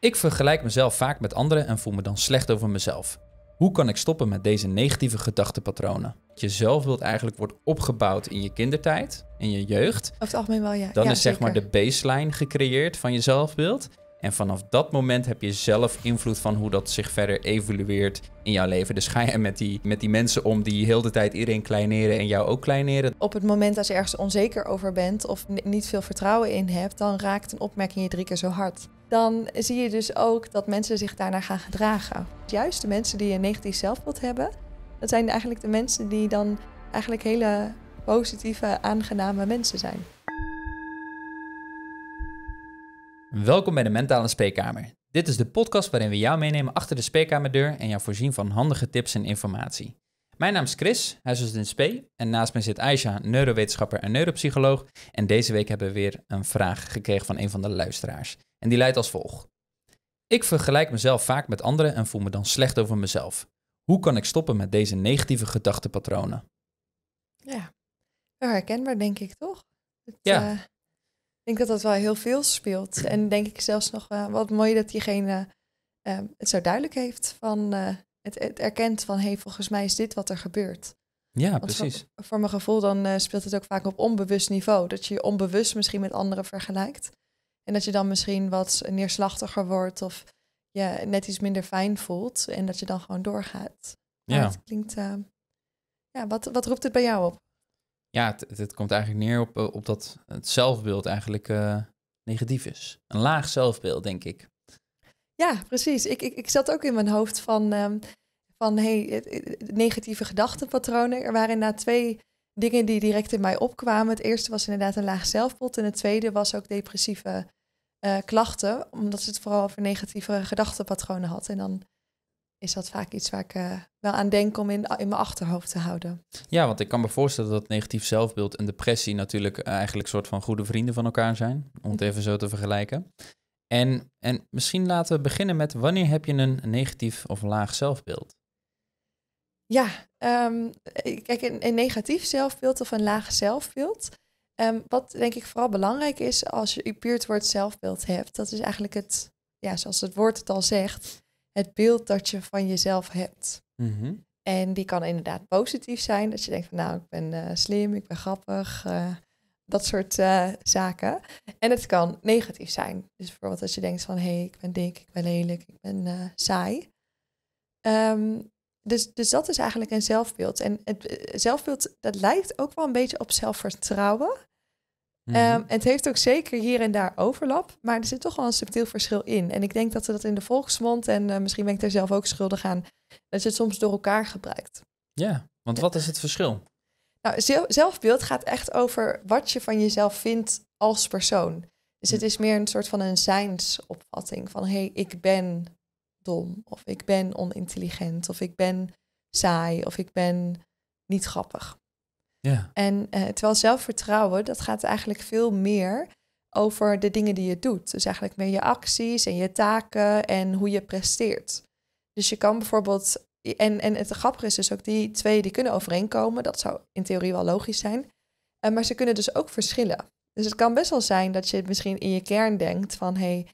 Ik vergelijk mezelf vaak met anderen en voel me dan slecht over mezelf. Hoe kan ik stoppen met deze negatieve gedachtenpatronen? Je zelfbeeld eigenlijk wordt opgebouwd in je kindertijd, in je jeugd. Over het algemeen wel, ja. Dan is zeg maar de baseline gecreëerd van je zelfbeeld. En vanaf dat moment heb je zelf invloed van hoe dat zich verder evolueert in jouw leven. Dus ga je met die, met die mensen om die heel de tijd iedereen kleineren en jou ook kleineren. Op het moment dat je ergens onzeker over bent of niet veel vertrouwen in hebt, dan raakt een opmerking je drie keer zo hard dan zie je dus ook dat mensen zich daarna gaan gedragen. Juist de mensen die een negatief zelfbeeld hebben, dat zijn eigenlijk de mensen die dan eigenlijk hele positieve, aangename mensen zijn. Welkom bij de Mentale Spreekkamer. Dit is de podcast waarin we jou meenemen achter de spreekkamerdeur en jou voorzien van handige tips en informatie. Mijn naam is Chris, is in SP en naast mij zit Aisha, neurowetenschapper en neuropsycholoog. En deze week hebben we weer een vraag gekregen van een van de luisteraars. En die leidt als volgt. Ik vergelijk mezelf vaak met anderen en voel me dan slecht over mezelf. Hoe kan ik stoppen met deze negatieve gedachtepatronen? Ja, herkenbaar denk ik toch? Het, ja. Eh, ik denk dat dat wel heel veel speelt. En denk ik zelfs nog wat mooi dat diegene eh, het zo duidelijk heeft van eh, het, het erkent van hé, hey, volgens mij is dit wat er gebeurt. Ja, precies. Voor, mijn gevoel dan speelt het ook vaak op onbewust niveau. Dat je je onbewust misschien met anderen vergelijkt. En dat je dan misschien wat neerslachtiger wordt of je net iets minder fijn voelt en dat je dan gewoon doorgaat. ja. klinkt. Eh, ja, wat, wat roept het bij jou op? Ja, het, het komt eigenlijk neer op, eh, op dat het zelfbeeld eigenlijk eh, negatief is. Een laag zelfbeeld, denk ik. Ja, precies. Ik, ik, ik zat ook in mijn hoofd van, ehm, van hey, negatieve gedachtenpatronen. Er waren inderdaad twee dingen die direct in mij opkwamen. Het eerste was inderdaad een laag zelfbeeld. En het tweede was ook depressieve eh, klachten, omdat ze het vooral over negatieve gedachtenpatronen had. En dan is dat vaak iets waar ik eh, wel aan denk om in, in mijn achterhoofd te houden. Ja, want ik kan me voorstellen dat negatief zelfbeeld en depressie natuurlijk eh, eigenlijk soort van goede vrienden van elkaar zijn, om het mhm. even zo te vergelijken. En, en misschien laten we beginnen met wanneer heb je een negatief of laag zelfbeeld? Ja, um, kijk, een, een negatief zelfbeeld of een laag zelfbeeld Ehm, wat denk ik vooral belangrijk is als je puur het woord zelfbeeld hebt, dat is eigenlijk het, ja, zoals het woord het al zegt, het beeld dat je van jezelf hebt. Mhm. En die kan inderdaad positief zijn, dat je denkt van nou, ik ben eh, slim, ik ben grappig, eh, dat soort eh, zaken. En het kan negatief zijn. Dus bijvoorbeeld als je denkt van hé, hey, ik ben dik, ik ben lelijk, ik ben saai. Um, dus, dus dat is eigenlijk een zelfbeeld. En het eh, zelfbeeld, dat lijkt ook wel een beetje op zelfvertrouwen. Mm het heeft ook zeker hier en daar overlap, maar er zit toch wel een subtiel verschil in. En ik denk dat ze dat in de volksmond, en eh, misschien ben ik daar zelf ook schuldig aan, dat ze het soms door elkaar gebruikt. Ja, want wat is het verschil? Nou, zelfbeeld gaat echt over wat je van jezelf vindt als persoon. Dus het mhm. is meer een soort van een zijnsopvatting van hé, hey, ik ben of ik ben onintelligent. Of ik ben saai. Of ik ben niet grappig. Ja. En eh, terwijl zelfvertrouwen, dat gaat eigenlijk veel meer over de dingen die je doet. Dus eigenlijk meer je acties en je taken en hoe je presteert. Dus je kan bijvoorbeeld. En, en het grappige is dus ook, die twee die kunnen overeenkomen. Dat zou in theorie wel logisch zijn. Uh, maar ze kunnen dus ook verschillen. Dus het kan best wel zijn dat je misschien in je kern denkt van hé, hey,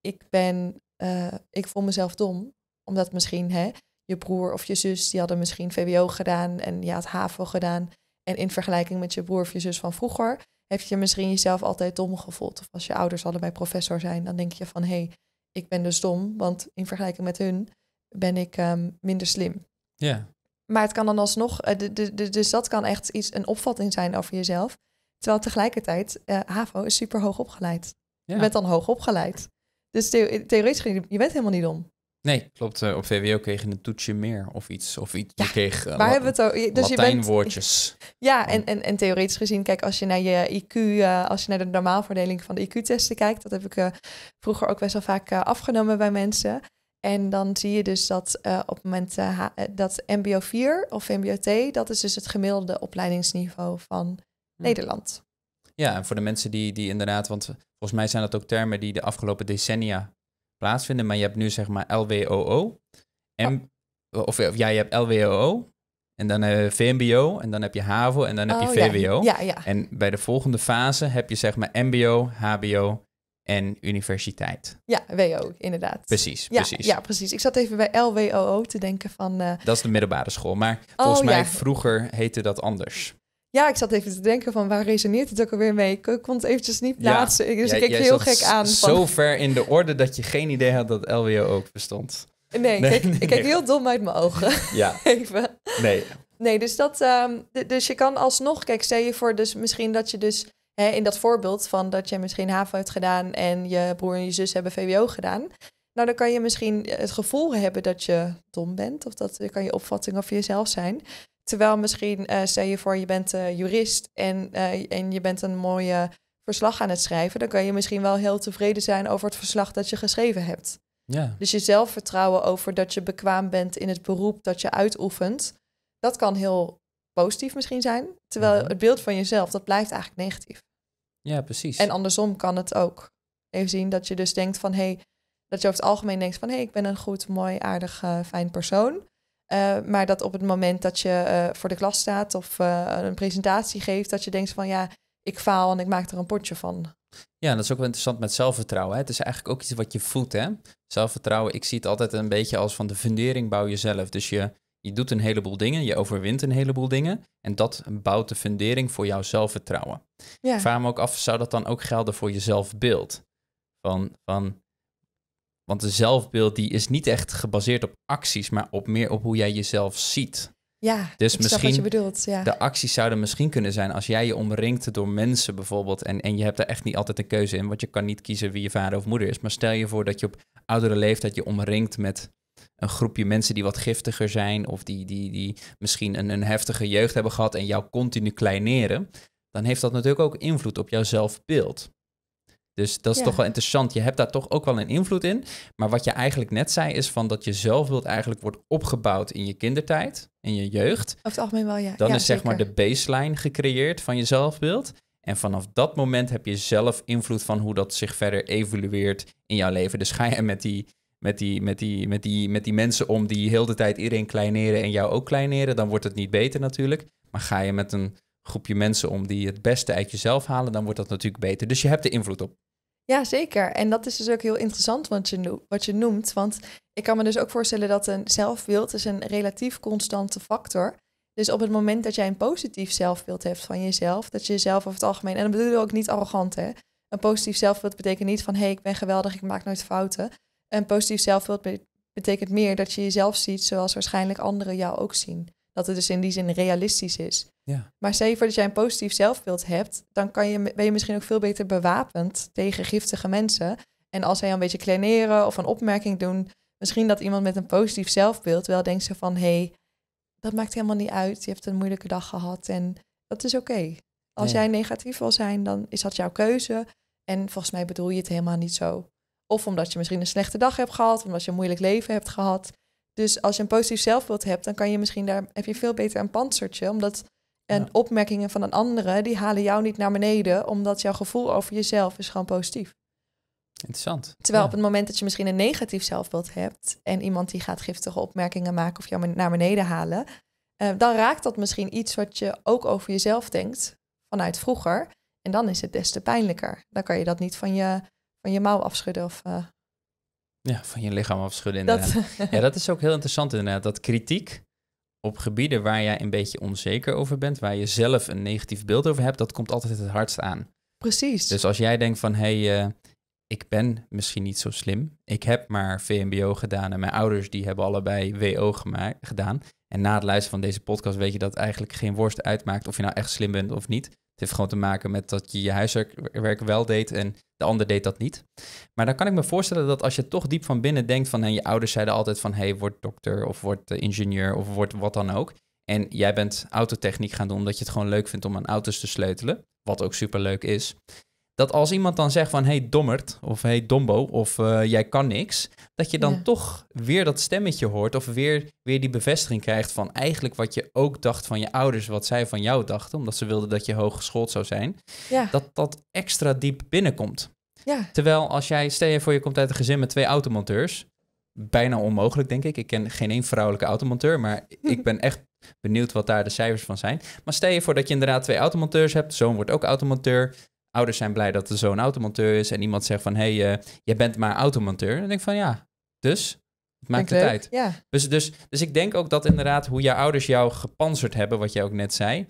ik ben eh, ik voel mezelf dom. Omdat misschien hè, je broer of je zus, die hadden misschien VWO gedaan en je had HAVO gedaan. En in vergelijking met je broer of je zus van vroeger, heb je misschien jezelf altijd dom gevoeld. Of als je ouders allebei professor zijn, dan denk je van hé, hey, ik ben dus dom, want in vergelijking met hun ben ik ehm, minder slim. Ja. Maar het kan dan alsnog, eh, dus dat kan echt iets, een opvatting zijn over jezelf. Terwijl tegelijkertijd, eh, HAVO is super hoog opgeleid. Je bent dan hoog opgeleid. Dus theoretisch je bent helemaal niet dom. Nee, klopt. Eh, op VWO kreeg je een toetje meer of iets. Of iets. je kreeg uh, waar hebben we het dus Latijnwoordjes. Ja, en, en, en theoretisch gezien, kijk, als je naar je IQ, eh, als je naar de normaalverdeling van de IQ-testen kijkt, dat heb ik vroeger ook best wel vaak afgenomen bij mensen. En dan zie je dus dat op het moment dat MBO 4 of MBOT, dat is dus het gemiddelde opleidingsniveau van hm. Nederland. Ja, en voor de mensen die, die inderdaad, want Volgens mij zijn dat ook termen die de afgelopen decennia plaatsvinden. Maar je hebt nu zeg maar LWOO. En, oh. of, ja, je hebt LWOO. En dan eh, VMBO. En dan heb je HAVO. En dan heb je oh, VWO. En bij de volgende fase heb je zeg maar MBO, HBO en universiteit. Ja, WO, inderdaad. Precies, ja, precies. Ja, precies. Ik zat even bij LWOO te denken van... Eh, dat is de middelbare school, maar oh, volgens mij vroeger heette dat anders. Ja, ik zat even te denken van waar resoneert het ook alweer mee? Ik kon het eventjes niet plaatsen, dus ik keek heel gek aan. Zo ver in de orde dat je geen idee had dat LWO ook bestond. Nee, ik, nee. ik keek, heel dom uit mijn ogen. Ja. even. Nee. Nee, dus dat... Ehm, dus je kan alsnog... Kijk, stel je voor dus misschien dat je dus... Hè, in dat voorbeeld van dat je misschien HAVO hebt gedaan... en je broer en je zus hebben VWO gedaan... Nou, dan kan je misschien het gevoel hebben dat je dom bent. Of dat kan je opvatting over jezelf zijn. Terwijl misschien, uh, stel je voor, je bent eh, jurist en, eh, en je bent een mooie verslag aan het schrijven. Dan kan je misschien wel heel tevreden zijn over het verslag dat je geschreven hebt. Ja. Dus je zelfvertrouwen over dat je bekwaam bent in het beroep dat je uitoefent. Dat kan heel positief misschien zijn. Terwijl mhm. het beeld van jezelf, dat blijft eigenlijk negatief. Ja, precies. En andersom kan het ook. Even zien dat je dus denkt van, hé, hey, dat je over het algemeen denkt van, hé, hey, ik ben een goed, mooi, aardig, fijn persoon. Eh, maar dat op het moment dat je eh, voor de klas staat of eh, een presentatie geeft, dat je denkt van ja, ik faal en ik maak er een potje van. Ja, dat is ook wel interessant met zelfvertrouwen. Hè? Het is eigenlijk ook iets wat je voedt. Hè? Zelfvertrouwen, ik zie het altijd een beetje als van de fundering bouw je zelf. Dus je, je doet een heleboel dingen, je overwint een heleboel dingen. En dat bouwt de fundering voor jouw zelfvertrouwen. Ja. Ik vraag me ook af, zou dat dan ook gelden voor je zelfbeeld? Van, van want de zelfbeeld die is niet echt gebaseerd op acties, maar op meer op hoe jij jezelf ziet. Ja, dus misschien wat je bedoelt, de acties zouden misschien kunnen zijn als jij je omringt door mensen bijvoorbeeld en, en je hebt daar echt niet altijd een keuze in, want je kan niet kiezen wie je vader of moeder is. Maar stel je voor dat je op oudere leeftijd je omringt met een groepje mensen die wat giftiger zijn of die, die, die misschien een, een heftige jeugd hebben gehad en jou continu kleineren, dan heeft dat natuurlijk ook invloed op jouw zelfbeeld. Dus dat is toch wel interessant. Je hebt daar toch ook wel een invloed in. Maar wat je eigenlijk net zei, is van dat je zelfbeeld eigenlijk wordt opgebouwd in je kindertijd, in je jeugd. Over het algemeen wel, ja. Dan is zeg maar de baseline gecreëerd van je zelfbeeld. En vanaf dat moment heb je zelf invloed van hoe dat zich verder evolueert in jouw leven. Dus ga je met die, met die, met die, met die, met die mensen om die heel de tijd iedereen kleineren en jou ook kleineren, dan wordt het niet beter natuurlijk. Maar ga je met een groepje mensen om die het beste uit jezelf halen, dan wordt dat natuurlijk beter. Dus je hebt er invloed op. Ja, zeker. En dat is dus ook heel interessant wat je, wat je noemt. Want ik kan me dus ook voorstellen dat een zelfbeeld is een relatief constante factor. Dus op het moment dat jij een positief zelfbeeld hebt van jezelf, dat je jezelf over het algemeen, en dat bedoel ik ook niet arrogant hè. Een positief zelfbeeld betekent niet van hé, hey, ik ben geweldig, ik maak nooit fouten. Een positief zelfbeeld betekent meer dat je jezelf ziet zoals waarschijnlijk anderen jou ook zien. Dat het dus in die zin realistisch is. Ja. Maar zeker als jij een positief zelfbeeld hebt, dan kan je, ben je misschien ook veel beter bewapend tegen giftige mensen. En als zij een beetje kleineren of een opmerking doen, misschien dat iemand met een positief zelfbeeld wel denkt ze van hé, hey, dat maakt helemaal niet uit. Je hebt een moeilijke dag gehad en dat is oké. Als jij negatief wil zijn, dan is dat jouw keuze. En volgens mij bedoel je het helemaal niet zo. Of omdat je misschien een slechte dag hebt gehad, omdat je een moeilijk leven hebt gehad. Dus als je een positief zelfbeeld hebt, dan kan je misschien daar heb je veel beter een panzertje. Omdat en opmerkingen van een andere, die halen jou niet naar beneden, omdat jouw gevoel over jezelf is gewoon positief. Interessant. Terwijl op het moment dat je misschien een negatief zelfbeeld hebt en iemand die gaat giftige opmerkingen maken of jou naar beneden halen, eh, dan raakt dat misschien iets wat je ook over jezelf denkt vanuit vroeger. En dan is het des te pijnlijker. Dan kan je dat niet van je, van je mouw afschudden of eh, ja, van je lichaam afschudden inderdaad. ja, dat is ook heel interessant inderdaad. Dat kritiek op gebieden waar jij een beetje onzeker over bent, waar je zelf een negatief beeld over hebt, dat komt altijd het hardst aan. Precies. Dus als jij denkt van, hé, hey, eh, ik ben misschien niet zo slim. Ik heb maar VMBO gedaan en mijn ouders die hebben allebei WO gedaan. En na het luisteren van deze podcast weet je dat eigenlijk geen worst uitmaakt of je nou echt slim bent of niet heeft gewoon te maken met dat je je huiswerk wel deed en de ander deed dat niet. Maar dan kan ik me voorstellen dat als je toch diep van binnen denkt van... Hey, je ouders zeiden altijd van, hey, word dokter of word eh, ingenieur of word wat dan ook. En jij bent autotechniek gaan doen omdat je het gewoon leuk vindt om aan auto's te sleutelen. Wat ook superleuk is dat als iemand dan zegt van hey dommert of hey dombo of eh, jij kan niks, dat je dan toch weer dat stemmetje hoort of weer, weer die bevestiging krijgt van eigenlijk wat je ook dacht van je ouders, wat zij van jou dachten, omdat ze wilden dat je hooggeschoold zou zijn, dat dat extra diep binnenkomt. Ja. Terwijl als jij, stel je voor je komt uit een gezin met twee automonteurs, bijna onmogelijk denk ik, ik ken geen één vrouwelijke automonteur, maar ik ben echt benieuwd wat daar de cijfers van zijn. Maar stel je voor dat je inderdaad twee automonteurs hebt, zoon wordt ook automonteur, Ouders zijn blij dat er zo'n automonteur is. En iemand zegt van, hé, hey, eh, jij bent maar automonteur. En dan denk ik van, ja, dus? Het maakt de tijd. Dus, dus, dus ik denk ook dat inderdaad hoe jouw ouders jou gepanzerd hebben, wat jij ook net zei,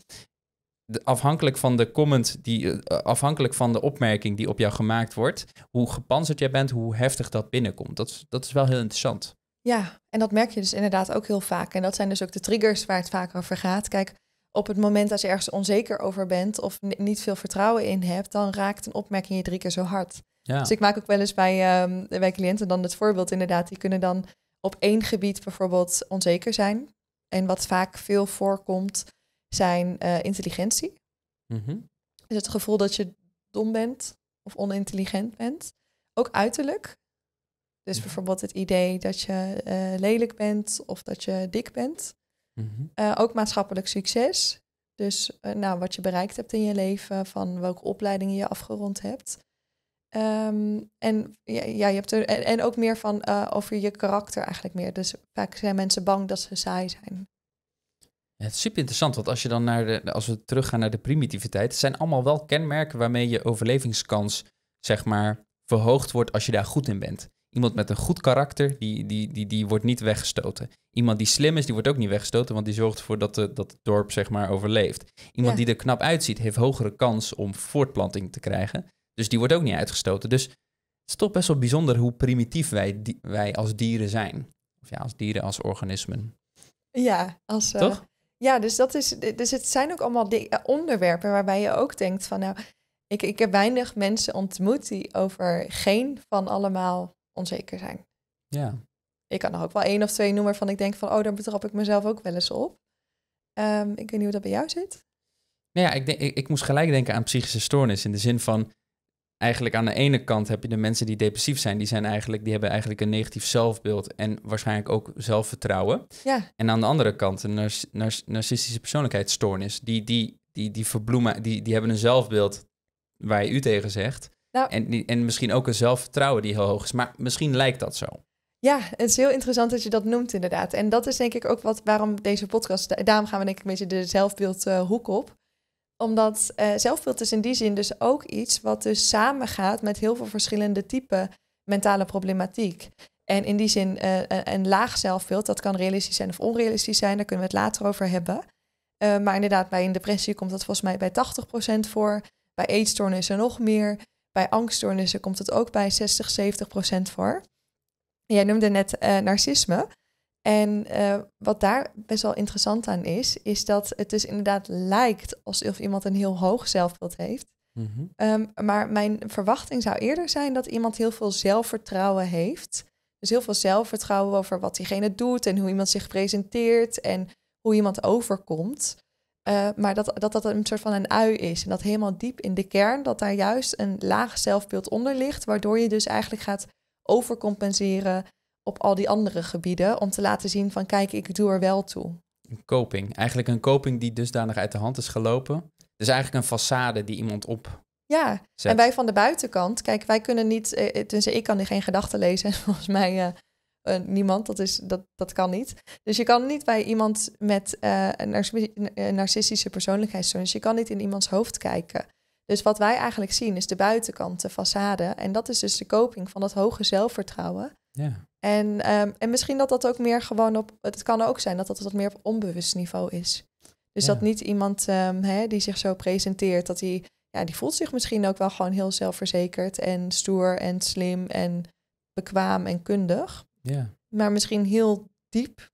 afhankelijk van de comment, die, eh, afhankelijk van de opmerking die op jou gemaakt wordt, hoe gepanzerd jij bent, hoe heftig dat binnenkomt. Dat, dat is wel heel interessant. Ja, en dat merk je dus inderdaad ook heel vaak. En dat zijn dus ook de triggers waar het vaak over gaat. Kijk, op het moment dat je ergens onzeker over bent of niet veel vertrouwen in hebt, dan raakt een opmerking je drie keer zo hard. Dus ik maak ook wel eens bij, um, bij cliënten dan het voorbeeld inderdaad. Die kunnen dan op één gebied bijvoorbeeld onzeker zijn. En wat vaak veel voorkomt zijn eh, intelligentie. Mm Dus het gevoel dat je dom bent of onintelligent bent. Ook uiterlijk. Dus bijvoorbeeld het idee dat je eh, lelijk bent of dat je dik bent. Mhm. Eh, ook maatschappelijk succes. Dus eh, nou, wat je bereikt hebt in je leven, van welke opleidingen je afgerond hebt. Ehm, en, ja, je hebt er, en, ook meer van eh, over je karakter eigenlijk meer. Dus vaak zijn mensen bang dat ze saai zijn. het is super interessant, want als, je dan naar de, als we teruggaan naar de primitiviteit, het zijn allemaal wel kenmerken waarmee je overlevingskans, zeg maar, verhoogd wordt als je daar goed in bent. Iemand met een goed karakter, die, die, die, die wordt niet weggestoten. Iemand die slim is, die wordt ook niet weggestoten, want die zorgt ervoor dat, de, dat het dorp zeg maar, overleeft. Iemand die er knap uitziet, heeft hogere kans om voortplanting te krijgen. Dus die wordt ook niet uitgestoten. Dus het is toch best wel bijzonder hoe primitief wij, die, wij als dieren zijn. Of ja, als dieren, als organismen. Ja, als, eh, toch? ja dus, dat is, dus het zijn ook allemaal eh, onderwerpen waarbij je ook denkt van nou, ik, ik heb weinig mensen ontmoet die over geen van allemaal onzeker zijn. Ja. Ik kan nog ook wel één of twee noemen waarvan ik denk van, oh, daar betrap ik mezelf ook wel eens op. Ehm, ik weet niet hoe dat bij jou zit. Nou ja, ik, denk, ik, ik moest gelijk denken aan psychische stoornis. In de zin van, eigenlijk aan de ene kant heb je de mensen die depressief zijn, die, zijn eigenlijk, die hebben eigenlijk een negatief zelfbeeld en waarschijnlijk ook zelfvertrouwen. Ja. En aan de andere kant een nar nar narcistische persoonlijkheidsstoornis. Die, die, die, die, verbloemen, die, die hebben een zelfbeeld waar je u tegen zegt. Nou, en, en misschien ook een zelfvertrouwen die heel hoog is. Maar misschien lijkt dat zo. Ja, het is heel interessant dat je dat noemt inderdaad. En dat is denk ik ook wat, waarom deze podcast... Daarom gaan we denk ik een beetje de zelfbeeldhoek eh, op. Omdat eh, zelfbeeld is in die zin dus ook iets... wat dus samengaat met heel veel verschillende typen mentale problematiek. En in die zin eh, een laag zelfbeeld, dat kan realistisch zijn of onrealistisch zijn. Daar kunnen we het later over hebben. maar inderdaad, bij een depressie komt dat volgens mij bij 80% voor. Bij er nog meer bij angststoornissen komt het ook bij 60, 70 procent voor. Jij noemde net uh, narcisme. En eh, wat daar best wel interessant aan is, is dat het dus inderdaad lijkt alsof iemand een heel hoog zelfbeeld heeft. Mhm. Ehm, maar mijn verwachting zou eerder zijn dat iemand heel veel zelfvertrouwen heeft. Dus heel veel zelfvertrouwen over wat diegene doet en hoe iemand zich presenteert en hoe iemand overkomt. Eh, maar dat, dat dat een soort van een ui is. En dat helemaal diep in de kern, dat daar juist een laag zelfbeeld onder ligt. Waardoor je dus eigenlijk gaat overcompenseren op al die andere gebieden. Om te laten zien van kijk, ik doe er wel toe. Een coping. Eigenlijk een coping die dusdanig uit de hand is gelopen. Dus eigenlijk een façade die iemand op ja, en wij van de buitenkant, kijk, wij kunnen niet, eh, eh, tenminste, ik kan hier geen gedachten lezen. Volgens mij eh, niemand. Dat, is, dat, dat kan niet. Dus je kan niet bij iemand met eh, een narcistische persoonlijkheidsstoornis, dus je kan niet in iemands hoofd kijken. Dus wat wij eigenlijk zien is de buitenkant, de façade. En dat is dus de koping van dat hoge zelfvertrouwen. Ja. En, ehm, en misschien dat dat ook meer gewoon op, het kan ook zijn dat dat wat meer op onbewust niveau is. Dus dat niet iemand ehm, hè, die zich zo presenteert, dat hij, ja, die voelt zich misschien ook wel gewoon heel zelfverzekerd en stoer en slim en bekwaam en kundig. Ja. Maar misschien heel diep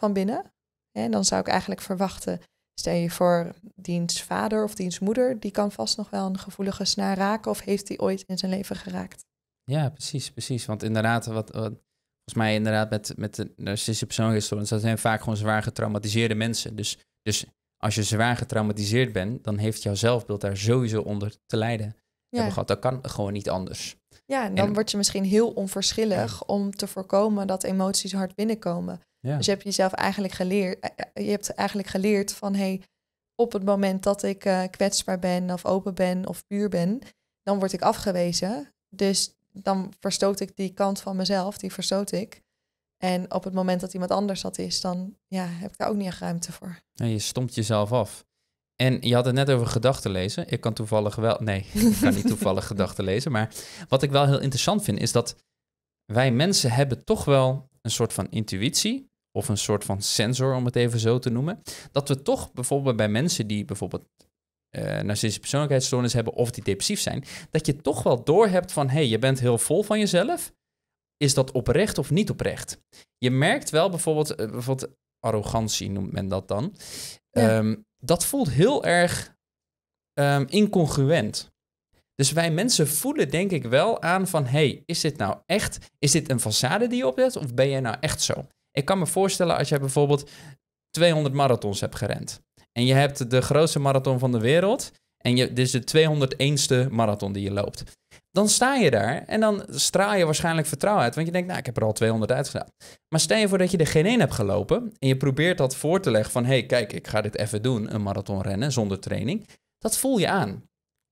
van binnen. En dan zou ik eigenlijk verwachten, stel je voor, diens vader of diens moeder, die kan vast nog wel een gevoelige snaar raken of heeft die ooit in zijn leven geraakt. Ja, precies, precies. Want inderdaad, wat, wat volgens mij inderdaad met, met de narcistische persoonlijkheidsstoornis, dat zijn vaak gewoon zwaar getraumatiseerde mensen. Dus, dus als je zwaar getraumatiseerd bent, dan heeft jouw zelfbeeld daar sowieso onder te lijden. Ja. Gehad. Dat kan gewoon niet anders. Ja, en dan word je misschien heel onverschillig om te voorkomen dat emoties hard binnenkomen. Dus heb je jezelf eigenlijk geleerd, eh, eh, je hebt eigenlijk geleerd van hey, op het moment dat ik eh, kwetsbaar ben of open ben of puur ben, dan word ik afgewezen. Dus dan verstoot ik die kant van mezelf, die verstoot ik. En op het moment dat iemand anders dat is, dan ja, heb ik daar ook niet echt ruimte voor. En je stomt jezelf af. En je had het net over gedachten lezen. Ik kan toevallig wel. Nee, ik kan niet toevallig gedachten lezen. Maar wat ik wel heel interessant vind, is dat wij mensen hebben toch wel een soort van intuïtie. Of een soort van sensor, om het even zo te noemen. Dat we toch bijvoorbeeld bij mensen die bijvoorbeeld uh, narcistische persoonlijkheidsstoornis hebben of die depressief zijn, dat je toch wel doorhebt van hé, hey, je bent heel vol van jezelf. Is dat oprecht of niet oprecht? Je merkt wel bijvoorbeeld, eh, bijvoorbeeld arrogantie noemt men dat dan. Ja. Ehm, dat voelt heel erg ehm, incongruent. Dus wij mensen voelen denk ik wel aan van, hey, is dit nou echt, is dit een façade die je opzet of ben jij nou echt zo? Ik kan me voorstellen als jij bijvoorbeeld 200 marathons hebt gerend en je hebt de grootste marathon van de wereld en je, dit is de 201ste marathon die je loopt. Dan sta je daar en dan straal je waarschijnlijk vertrouwen uit. Want je denkt, nou, ik heb er al 200 uitgedaan. Maar stel je voor dat je er geen één hebt gelopen. En je probeert dat voor te leggen van, hé, hey, kijk, ik ga dit even doen. Een marathon rennen zonder training. Dat voel je aan.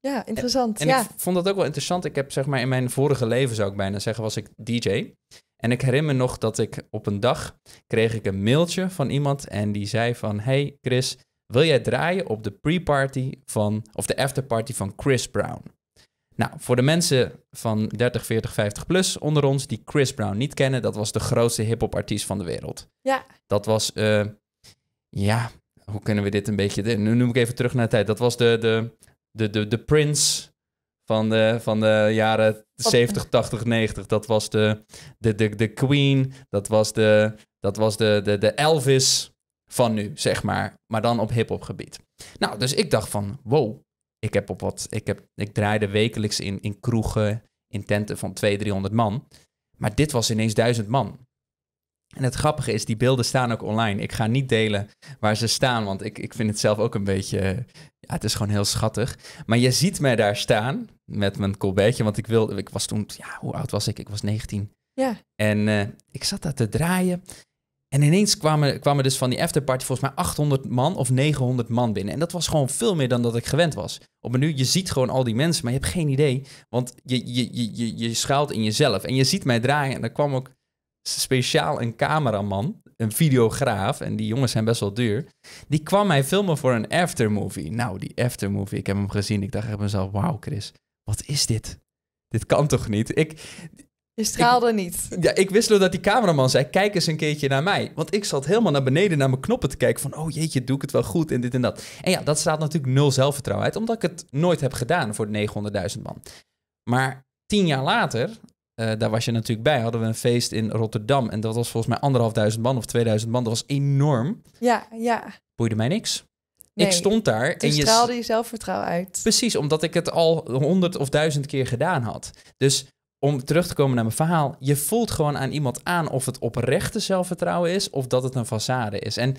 Ja, interessant. En, en ja. ik vond dat ook wel interessant. Ik heb zeg maar in mijn vorige leven, zou ik bijna zeggen, was ik DJ. En ik herinner me nog dat ik op een dag kreeg ik een mailtje van iemand en die zei van, hey Chris, wil jij draaien op de pre-party van, of de afterparty van Chris Brown? Nou, voor de mensen van 30, 40, 50 plus onder ons die Chris Brown niet kennen, dat was de grootste hip-hop artiest van de wereld. Ja. Dat was, eh, ja, hoe kunnen we dit een beetje. Nu noem ik even terug naar de tijd. Dat was de, de, de, de, de Prince van de, van de jaren 70, 80, 90. Dat was de, de, de, de Queen. Dat was, de, dat was de, de, de Elvis van nu, zeg maar. Maar dan op hip-hop gebied. Nou, dus ik dacht van, wow, ik, heb op wat, ik, heb, ik draaide wekelijks in, in kroegen, in tenten van 200, 300 man. Maar dit was ineens 1000 man. En het grappige is, die beelden staan ook online. Ik ga niet delen waar ze staan, want ik, ik vind het zelf ook een beetje... Ja, het is gewoon heel schattig. Maar je ziet mij daar staan met mijn colbertje, want ik wilde... Ik was toen... Ja, hoe oud was ik? Ik was 19. Ja. En eh, ik zat daar te draaien en ineens kwamen, kwamen dus van die afterparty volgens mij 800 man of 900 man binnen. En dat was gewoon veel meer dan dat ik gewend was. Op een nu, je ziet gewoon al die mensen, maar je hebt geen idee. Want je, je, je, je, je schuilt in jezelf. En je ziet mij draaien. En er kwam ook speciaal een cameraman, een videograaf. En die jongens zijn best wel duur. Die kwam mij filmen voor een aftermovie. Nou, die aftermovie, ik heb hem gezien. Ik dacht echt mezelf, wauw Chris, wat is dit? Dit kan toch niet? Ik, je straalde niet. Ja, ik wist wel dat die cameraman zei: kijk eens een keertje naar mij. Want ik zat helemaal naar beneden naar mijn knoppen te kijken. Van oh jeetje, doe ik het wel goed en dit en dat. En ja, dat staat natuurlijk nul zelfvertrouwen uit, omdat ik het nooit heb gedaan voor 900.000 man. Maar tien jaar later, eh, daar was je natuurlijk bij, hadden we een feest in Rotterdam. En dat was volgens mij anderhalfduizend man of 2000 man. Dat was enorm. Ja, ja. Boeide mij niks. ik stond daar. en je straalde je zelfvertrouwen uit. Precies, omdat ik het al honderd of duizend keer gedaan had. Dus om terug te komen naar mijn verhaal, je voelt gewoon aan iemand aan of het oprechte zelfvertrouwen is of dat het een façade is. En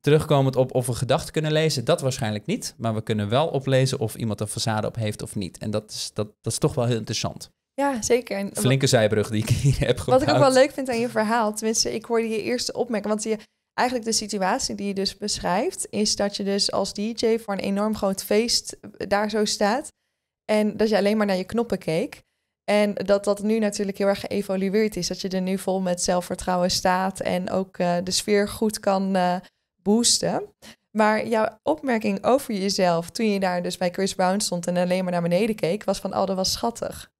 terugkomend op of we gedachten kunnen lezen, dat waarschijnlijk niet. Maar we kunnen wel oplezen of iemand een façade op heeft of niet. En dat is, dat, dat is toch wel heel interessant. Ja, zeker. Flinke zijbrug die ik hier heb gehad. Wat ik ook wel leuk vind aan je verhaal, tenminste, ik hoorde je eerste opmerking. Want je, eigenlijk de situatie die je dus beschrijft, is dat je dus als DJ voor een enorm groot feest eh, daar zo staat. En dat je alleen maar naar je knoppen keek. En dat dat nu natuurlijk heel erg geëvolueerd is. Dat je er nu vol met zelfvertrouwen staat en ook eh, de sfeer goed kan eh, boosten. Maar jouw opmerking over jezelf toen je daar dus bij Chris Brown stond en alleen maar naar beneden keek, was van, oh, dat was schattig.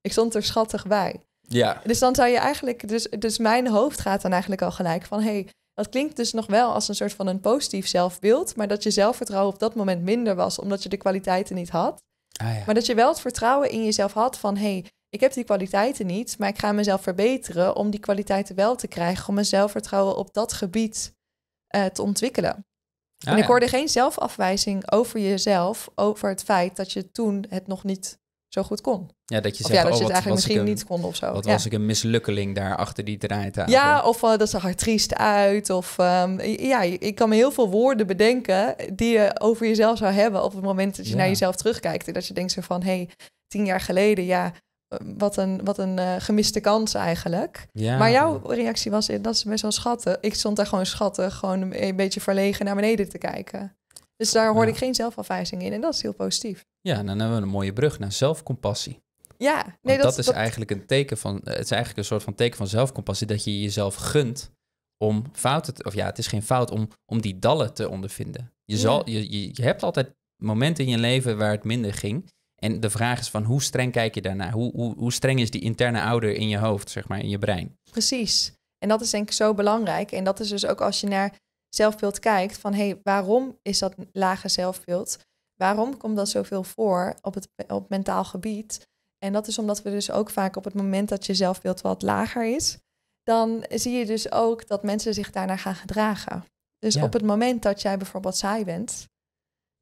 Ik stond er schattig bij. Ja. Dus dan zou je eigenlijk, dus, dus mijn hoofd gaat dan eigenlijk al gelijk van, hey, dat klinkt dus nog wel als een soort van een positief zelfbeeld, maar dat je zelfvertrouwen op dat moment minder was omdat je de kwaliteiten niet had. Ah, maar dat je wel het vertrouwen in jezelf had van hey, ik heb die kwaliteiten niet, maar ik ga mezelf verbeteren om die kwaliteiten wel te krijgen, om mijn zelfvertrouwen op dat gebied eh, te ontwikkelen. Ah, en ik hoorde geen zelfafwijzing over jezelf, over het feit dat je toen het nog niet zo goed kon. Ja, dat je zegt, ja, dat oh, je het eigenlijk misschien niet kon of zo. Wat was ik een mislukkeling daar achter die draaitafel. Ja, of eh, dat zag er triest uit. Of ehm, ja, ik kan me heel veel woorden bedenken die je over jezelf zou hebben op het moment dat je naar jezelf terugkijkt. En dat je denkt zo van, hé, hey, tien jaar geleden, ja, ehm, wat een, wat een eh, gemiste kans eigenlijk. Maar jouw reactie was, eh, dat is best wel schattig. Ik stond daar gewoon schattig, gewoon een beetje verlegen naar beneden te kijken. Dus daar hoorde ik geen zelfafwijzing in en dat is heel positief. Ja, dan hebben we een mooie brug naar zelfcompassie. Ja, nee, dat, is eigenlijk een teken van. Eh, het is eigenlijk een soort van teken van zelfcompassie. Dat je jezelf gunt om fouten. Te, of ja, het is geen fout om, om die dallen te ondervinden. Je, zal, je, je, je hebt altijd momenten in je leven waar het minder ging. En de vraag is van hoe streng kijk je daarnaar? Hoe, hoe, hoe streng is die interne ouder in je hoofd, zeg maar, in je brein? Precies. En dat is denk ik zo belangrijk. En dat is dus ook als je naar zelfbeeld kijkt, van hé, hey, waarom is dat lage zelfbeeld? Waarom komt dat zoveel voor op het op mentaal gebied? En dat is omdat we dus ook vaak op het moment dat je zelfbeeld wat lager is, dan zie je dus ook dat mensen zich daarna gaan gedragen. Dus op het moment dat jij bijvoorbeeld saai bent,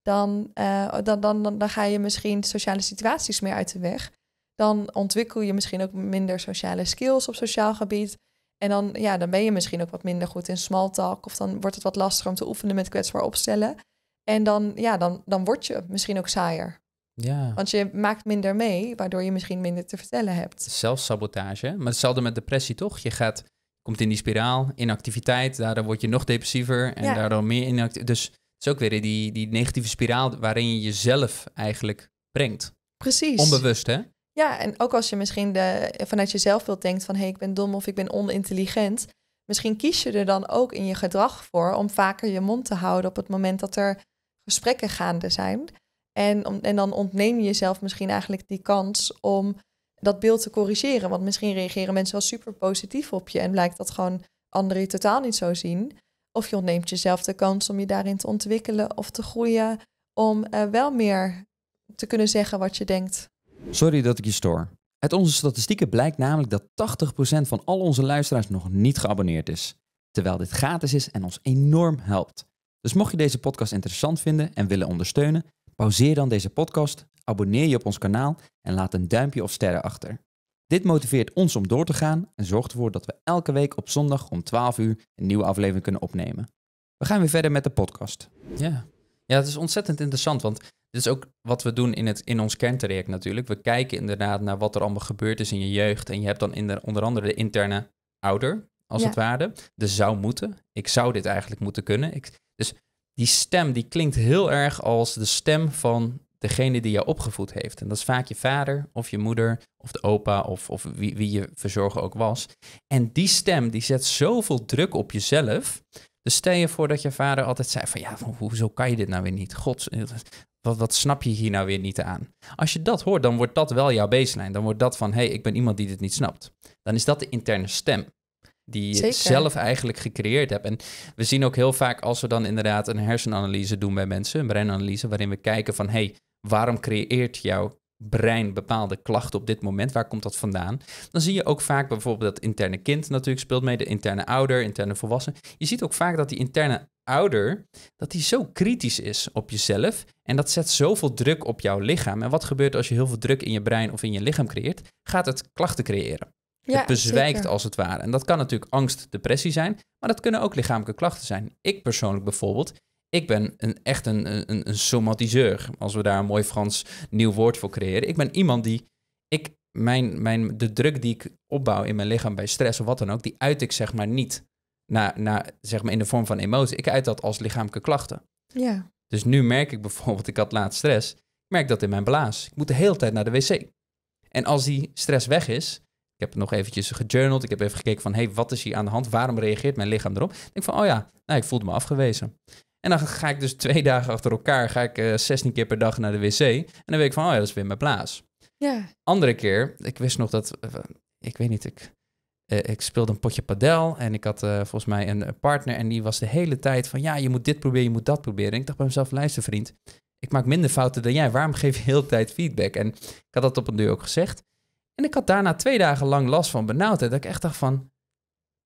eh, dan, dan, dan, dan, ga je misschien sociale situaties meer uit de weg. Dan ontwikkel je misschien ook minder sociale skills op sociaal gebied. En dan, ja, dan ben je misschien ook wat minder goed in small talk. Of dan wordt het wat lastiger om te oefenen met kwetsbaar opstellen. En dan, ja, dan, dan word je misschien ook saaier. Ja. Want je maakt minder mee, waardoor je misschien minder te vertellen hebt. Zelfsabotage. Maar hetzelfde met depressie, toch? Je gaat, komt in die spiraal, inactiviteit. Daardoor word je nog depressiever en daardoor meer inactief. Dus het is ook weer die, die negatieve spiraal waarin je jezelf eigenlijk brengt. Precies. Onbewust, hè? Ja, en ook als je misschien de, vanuit jezelf wilt denkt van... hé, hey, ik ben dom of ik ben onintelligent... misschien kies je er dan ook in je gedrag voor... om vaker je mond te houden op het moment dat er gesprekken gaande zijn... En, om, en dan ontneem je jezelf misschien eigenlijk die kans om dat beeld te corrigeren. Want misschien reageren mensen wel super positief op je en blijkt dat gewoon anderen je totaal niet zo zien. Of je ontneemt jezelf de kans om je daarin te ontwikkelen of te groeien. Om eh, wel meer te kunnen zeggen wat je denkt. Sorry dat ik je stoor. Uit onze statistieken blijkt namelijk dat 80% van al onze luisteraars nog niet geabonneerd is. Terwijl dit gratis is en ons enorm helpt. Dus mocht je deze podcast interessant vinden en willen ondersteunen, Pauzeer dan deze podcast, abonneer je op ons kanaal en laat een duimpje of sterren achter. Dit motiveert ons om door te gaan en zorgt ervoor dat we elke week op zondag om 12 uur een nieuwe aflevering kunnen opnemen. We gaan weer verder met de podcast. Ja, ja het is ontzettend interessant, want dit is ook wat we doen in, het, in ons kerntraject natuurlijk. We kijken inderdaad naar wat er allemaal gebeurd is in je jeugd. En je hebt dan onder andere de interne ouder, als het ware. De dus zou moeten. Ik zou dit eigenlijk moeten kunnen. Ik, dus die stem die klinkt heel erg als de stem van degene die jou opgevoed heeft. En dat is vaak je vader of je moeder of de opa of, of wie, wie je verzorger ook was. En die stem die zet zoveel druk op jezelf. Dus stel je voor dat je vader altijd zei van ja, hoezo kan je dit nou weer niet? God, eh, wat, wat snap je hier nou weer niet aan? Als je dat hoort, dan wordt dat wel jouw baseline. Dan wordt dat van hé, hey, ik ben iemand die dit niet snapt. Dan is dat de interne stem die je zelf eigenlijk gecreëerd hebt. En we zien ook heel vaak als we dan inderdaad een hersenanalyse doen bij mensen, een breinanalyse, waarin we kijken van hé, hey, waarom creëert jouw brein bepaalde klachten op dit moment? Waar komt dat vandaan? Dan zie je ook vaak bijvoorbeeld dat interne kind natuurlijk speelt mee, de interne ouder, interne volwassen. Je ziet ook vaak dat die interne ouder, dat die zo kritisch is op jezelf en dat zet zoveel druk op jouw lichaam. En wat gebeurt als je heel veel druk in je brein of in je lichaam creëert? Gaat het klachten creëren het bezwijkt als het ware. En dat kan natuurlijk angst, depressie zijn, maar dat kunnen ook lichamelijke klachten zijn. Ik persoonlijk bijvoorbeeld, ik ben een, echt een, een, een somatiseur, als we daar een mooi Frans nieuw woord voor creëren. Ik ben iemand die, ik, mijn, mijn, de druk die ik opbouw in mijn lichaam bij stress of wat dan ook, die uit ik zeg maar niet naar, naar, zeg maar in de vorm van emotie. Ik uit dat als lichamelijke klachten. Ja. Dus nu merk ik bijvoorbeeld, ik had laat stress, ik merk dat in mijn blaas. Ik moet de hele tijd naar de wc. En als die stress weg is, ik heb nog eventjes gejournald. Ik heb even gekeken van, hé, hey, wat is hier aan de hand? Waarom reageert mijn lichaam erop? Ik denk van, oh ja, nou, ik voelde me afgewezen. En dan ga ik dus twee dagen achter elkaar, ga ik 16 eh, keer per dag naar de wc. En dan weet ik van, oh ja, dat is weer mijn plaats. Ja. Andere keer, ik wist nog dat, eh, ik weet niet, ik, eh, ik speelde een potje padel en ik had volgens mij een partner en die was de hele tijd van, ja, je moet dit proberen, je moet dat proberen. En ik dacht bij mezelf, luister vriend, ik maak minder fouten dan jij. Waarom geef je heel tijd feedback? En ik had dat op een deur ook gezegd. En ik had daarna twee dagen lang last van benauwdheid. Dat ik echt dacht van,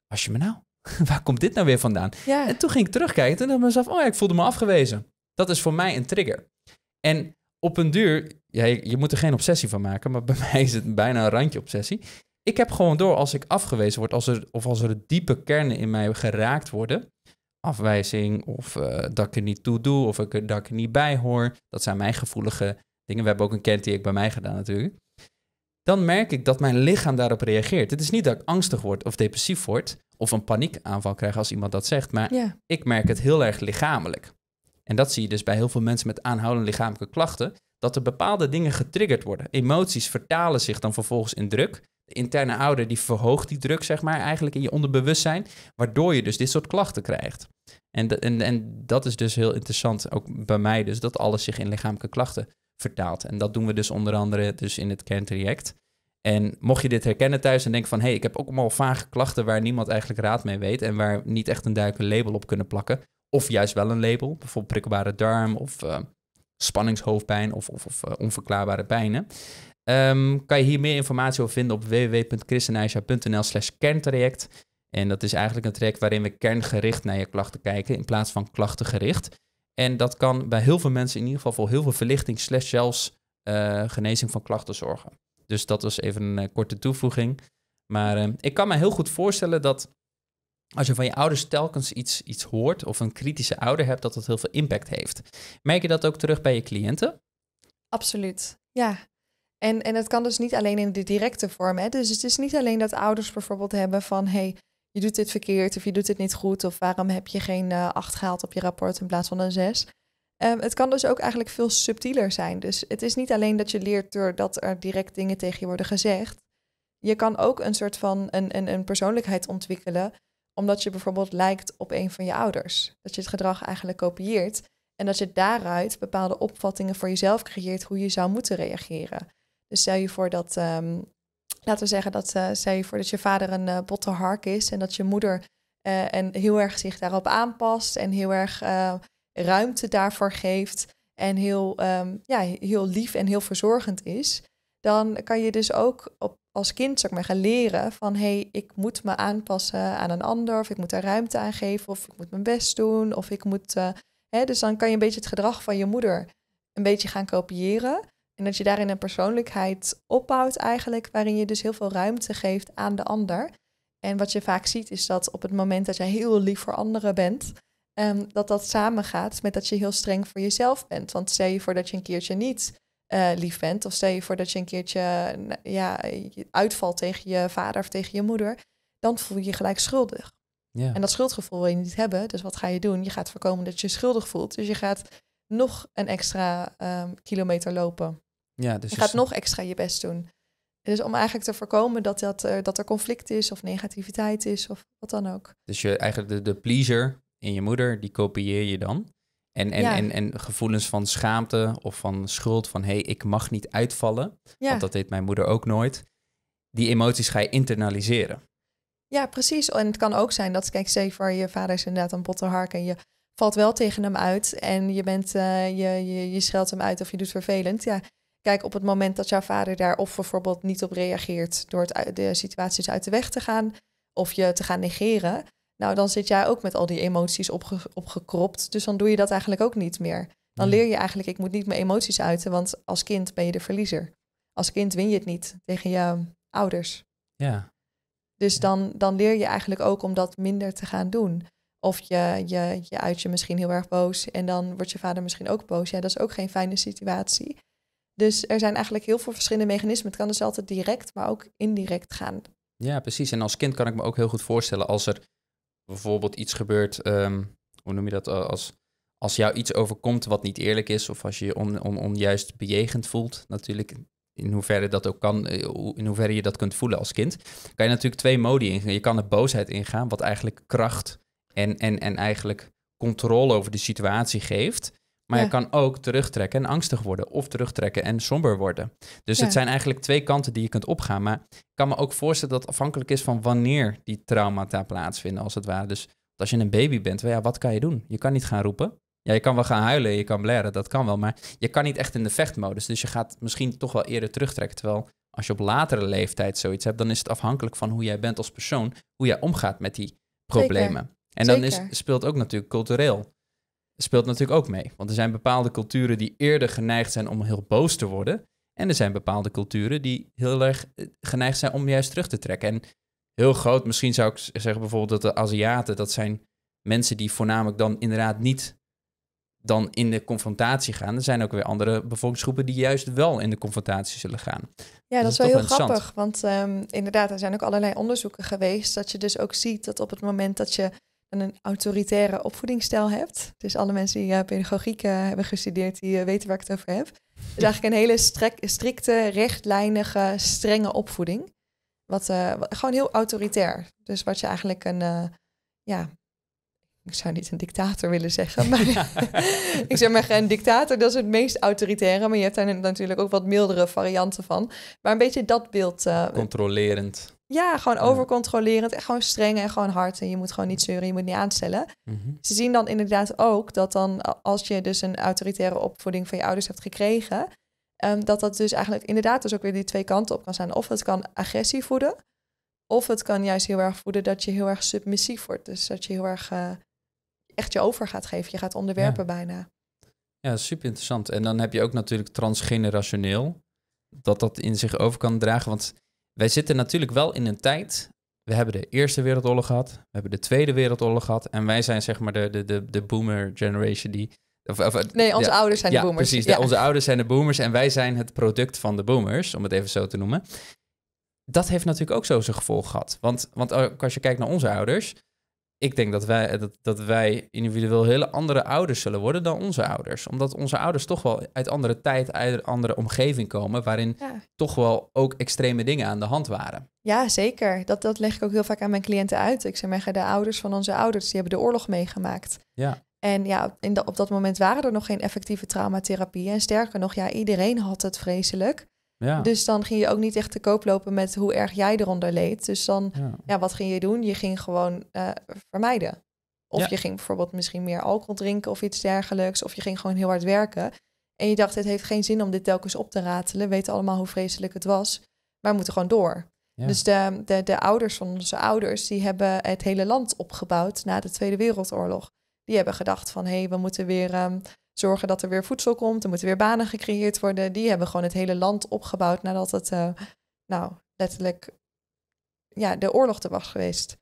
was je me nou? Waar komt dit nou weer vandaan? En toen ging ik terugkijken en dacht ik mezelf, oh ja, ik voelde me afgewezen. Dat is voor mij een trigger. En op een duur, ja, je, moet er geen obsessie van maken, maar bij mij is het bijna een randje obsessie. Ik heb gewoon door als ik afgewezen word, als er, of als er diepe kernen in mij geraakt worden, afwijzing of eh, dat ik er niet toe doe of ik dat ik er niet bij hoor. Dat zijn mijn gevoelige dingen. We hebben ook een kent die ik bij mij gedaan natuurlijk dan merk ik dat mijn lichaam daarop reageert. Het is niet dat ik angstig word of depressief word of een paniekaanval krijg als iemand dat zegt, maar ik merk het heel erg lichamelijk. En dat zie je dus bij heel veel mensen met aanhoudende lichamelijke klachten, dat er bepaalde dingen getriggerd worden. Emoties vertalen zich dan vervolgens in druk. De interne ouder die verhoogt die druk, zeg maar, eigenlijk in je onderbewustzijn, waardoor je dus dit soort klachten krijgt. En, en, en dat is dus heel interessant, ook bij mij dus, dat alles zich in lichamelijke klachten vertaald. En dat doen we dus onder andere dus in het kerntraject. En mocht je dit herkennen thuis en denken van... hé, hey, ik heb ook allemaal vage klachten waar niemand eigenlijk raad mee weet... en waar niet echt een duidelijk label op kunnen plakken... of juist wel een label, bijvoorbeeld prikkelbare darm... of eh, spanningshoofdpijn of, of, of eh, onverklaarbare pijnen... Ehm, kan je hier meer informatie over vinden op www.christenaisha.nl slash kerntraject. En dat is eigenlijk een traject waarin we kerngericht naar je klachten kijken... in plaats van klachtengericht... En dat kan bij heel veel mensen in ieder geval voor heel veel verlichting, slash zelfs eh, genezing van klachten zorgen. Dus dat was even een eh, korte toevoeging. Maar ehm, ik kan me heel goed voorstellen dat als je van je ouders telkens iets, iets hoort of een kritische ouder hebt, dat dat heel veel impact heeft. Merk je dat ook terug bij je cliënten? Absoluut, ja. En, en dat kan dus niet alleen in de directe vorm. Hè? Dus het is niet alleen dat ouders bijvoorbeeld hebben van hey, je doet dit verkeerd of je doet dit niet goed of waarom heb je geen eh, acht gehaald op je rapport in plaats van een zes. Ehm, het kan dus ook eigenlijk veel subtieler zijn. Dus het is niet alleen dat je leert doordat er direct dingen tegen je worden gezegd. Je kan ook een soort van een, een, een persoonlijkheid ontwikkelen omdat je bijvoorbeeld lijkt op een van je ouders. Dat je het gedrag eigenlijk kopieert en dat je daaruit bepaalde opvattingen voor jezelf creëert hoe je zou moeten reageren. Dus stel je voor dat ehm, Laten we zeggen dat, uh, eh, zij je voor dat je vader een uh, botte hark is en dat je moeder eh, en heel erg zich daarop aanpast en heel erg ruimte daarvoor geeft en heel, ehm, ja, heel lief en heel verzorgend is, dan kan je dus ook op, als kind zou maar gaan leren van hé, hey, ik moet me aanpassen aan een ander of ik moet daar ruimte aan geven of ik moet mijn best doen of ik moet... Hè, dus dan kan je een beetje het gedrag van je moeder een beetje gaan kopiëren. En dat je daarin een persoonlijkheid opbouwt eigenlijk, waarin je dus heel veel ruimte geeft aan de ander. En wat je vaak ziet is dat op het moment dat je heel lief voor anderen bent, um, dat dat samengaat met dat je heel streng voor jezelf bent. Want stel je voor dat je een keertje niet eh, lief bent, of stel je voor dat je een keertje ja, uitvalt tegen je vader of tegen je moeder, dan voel je je gelijk schuldig. Ja. En dat schuldgevoel wil je niet hebben, dus wat ga je doen? Je gaat voorkomen dat je schuldig voelt, dus je gaat nog een extra ehm, kilometer lopen. Ja, dus je gaat nog extra je best doen. Dus om eigenlijk te voorkomen dat, dat, eh, dat er conflict is of negativiteit is of wat dan ook. Dus je eigenlijk de, de pleaser in je moeder, die kopieer je dan. En, en, en, en gevoelens van schaamte of van schuld, van hé, hey, ik mag niet uitvallen. Ja. Want dat deed mijn moeder ook nooit. Die emoties ga je internaliseren. Ja, precies. En het kan ook zijn dat, kijk, zeker je vader is inderdaad een botterhark en je valt wel tegen hem uit en je, bent, eh, je, je, je scheldt hem uit of je doet vervelend. Ja, Kijk, op het moment dat jouw vader daar of bijvoorbeeld niet op reageert door het, de situaties uit de weg te gaan of je te gaan negeren, nou dan zit jij ook met al die emoties opge, opgekropt. Dus dan doe je dat eigenlijk ook niet meer. Dan hmm. leer je eigenlijk, ik moet niet mijn emoties uiten, want als kind ben je de verliezer. Als kind win je het niet tegen je ouders. Ja. Dus Dan, dan leer je eigenlijk ook om dat minder te gaan doen. Of je, je, je uit je misschien heel erg boos en dan wordt je vader misschien ook boos. Ja, dat is ook geen fijne situatie. Dus er zijn eigenlijk heel veel verschillende mechanismen. Het kan dus altijd direct, maar ook indirect gaan. Ja, precies. En als kind kan ik me ook heel goed voorstellen als er bijvoorbeeld iets gebeurt, ehm, hoe noem je dat, eh, als, als jou iets overkomt wat niet eerlijk is, of als je je on, on, onjuist bejegend voelt, natuurlijk in hoeverre dat ook kan, eh, in hoeverre je dat kunt voelen als kind, kan je natuurlijk twee modi ingaan. Je kan de boosheid ingaan, wat eigenlijk kracht en, en, en eigenlijk controle over de situatie geeft. Maar je kan ook terugtrekken en angstig worden. Of terugtrekken en somber worden. Dus het zijn eigenlijk twee kanten die je kunt opgaan. Maar ik kan me ook voorstellen dat het afhankelijk is van wanneer die daar plaatsvinden, als het ware. Dus als je een baby bent, ja, wat kan je doen? Je kan niet gaan roepen. Ja, je kan wel gaan huilen, je kan blaren, dat kan wel. Maar je kan niet echt in de vechtmodus. Dus je gaat misschien toch wel eerder terugtrekken. Terwijl als je op latere leeftijd zoiets hebt, dan is het afhankelijk van hoe jij bent als persoon, hoe jij omgaat met die problemen. En dan is, speelt ook natuurlijk cultureel speelt natuurlijk ook mee. Want er zijn bepaalde culturen die eerder geneigd zijn om heel boos te worden. En er zijn bepaalde culturen die heel erg eh, geneigd zijn om juist terug te trekken. En heel groot, misschien zou ik zeggen bijvoorbeeld dat de Aziaten, dat zijn mensen die voornamelijk dan inderdaad niet dan in de confrontatie gaan. Er zijn ook weer andere bevolkingsgroepen die juist wel in de confrontatie zullen gaan. Ja, dus dat, is wel heel grappig. Want ehm, inderdaad, er zijn ook allerlei onderzoeken geweest dat je dus ook ziet dat op het moment dat je een autoritaire opvoedingsstijl hebt. Dus alle mensen die eh, pedagogiek eh, hebben gestudeerd, die eh, weten waar ik het over heb. Dus eigenlijk een hele strek, strikte, rechtlijnige, strenge opvoeding. Wat, gewoon heel autoritair. Dus wat je eigenlijk een, ja, ik zou niet een dictator willen zeggen, maar ik zeg maar een dictator, dat is het meest autoritaire. Maar je hebt daar natuurlijk ook wat mildere varianten van. Maar een beetje dat beeld. Controlerend. Ja, gewoon overcontrolerend en gewoon streng en gewoon hard. En je moet gewoon niet zeuren, je moet niet aanstellen. Mhm. Ze zien dan inderdaad ook dat dan als je dus een autoritaire opvoeding van je ouders hebt gekregen, ehm, dat dat dus eigenlijk inderdaad dus ook weer die twee kanten op kan zijn. Of het kan agressie voeden, of het kan juist heel erg voeden dat je heel erg submissief wordt. Dus dat je heel erg eh, echt je over gaat geven, je gaat onderwerpen bijna. Ja, super interessant. En dan heb je ook natuurlijk transgenerationeel, dat dat in zich over kan dragen. Want wij zitten natuurlijk wel in een tijd. We hebben de Eerste Wereldoorlog gehad, we hebben de Tweede Wereldoorlog gehad. En wij zijn zeg maar de, de, de, de boomer generation die. Of, of, eh, nee, onze ouders zijn de boomers. ja. precies. onze ouders zijn de boomers en wij zijn het product van de boomers, om het even zo te noemen. Dat heeft natuurlijk ook zo zijn gevolg gehad. Want, want eh, als je kijkt naar onze ouders, ik denk dat wij, dat, dat wij individueel hele andere ouders zullen worden dan onze ouders. Omdat onze ouders toch wel uit andere tijd, uit een andere omgeving komen, waarin toch wel ook extreme dingen aan de hand waren. Ja, zeker. Dat, dat leg ik ook heel vaak aan mijn cliënten uit. Ik zeg maar, de ouders van onze ouders, die hebben de oorlog meegemaakt. Ja. En ja, in de, op dat moment waren er nog geen effectieve traumatherapieën. En sterker nog, ja, iedereen had het vreselijk. Ja. Dus dan ging je ook niet echt te koop lopen met hoe erg jij eronder leed. Dus dan, ja, wat ging je doen? Je ging gewoon eh, vermijden. Of je ging bijvoorbeeld misschien meer alcohol drinken of iets dergelijks. Of je ging gewoon heel hard werken. En je dacht, het heeft geen zin om dit telkens op te ratelen. We weten allemaal hoe vreselijk het was. Maar we moeten gewoon door. Dus de, de, de ouders van onze ouders, die hebben het hele land opgebouwd na de Tweede Wereldoorlog. Die hebben gedacht van, hé, hey, we moeten weer ehm, zorgen dat er weer voedsel komt. Er moeten weer banen gecreëerd worden. Die hebben gewoon het hele land opgebouwd nadat het, eh, nou, letterlijk ja, de oorlog er was geweest.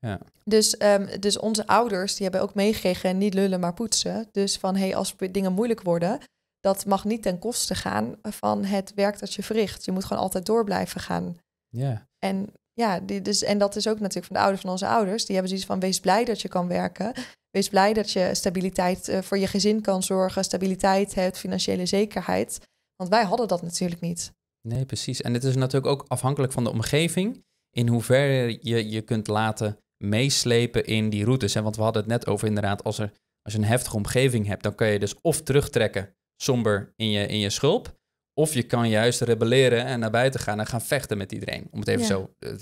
Ja. Dus, ehm, dus onze ouders die hebben ook meegekregen niet lullen maar poetsen. Dus van hey, als dingen moeilijk worden, dat mag niet ten koste gaan van het werk dat je verricht. Je moet gewoon altijd door blijven gaan. Ja. En ja, die, dus, en dat is ook natuurlijk van de ouders van onze ouders. Die hebben zoiets van wees blij dat je kan werken. Wees blij dat je stabiliteit eh, voor je gezin kan zorgen, stabiliteit hebt, financiële zekerheid. Want wij hadden dat natuurlijk niet. Nee, precies. En het is natuurlijk ook afhankelijk van de omgeving, in hoeverre je je kunt laten meeslepen in die routes. En want we hadden het net over inderdaad, als, er, als je een heftige omgeving hebt, dan kan je dus of terugtrekken, somber in je, in je schulp, of je kan juist rebelleren en naar buiten gaan en gaan vechten met iedereen. Om het even zo. Eh,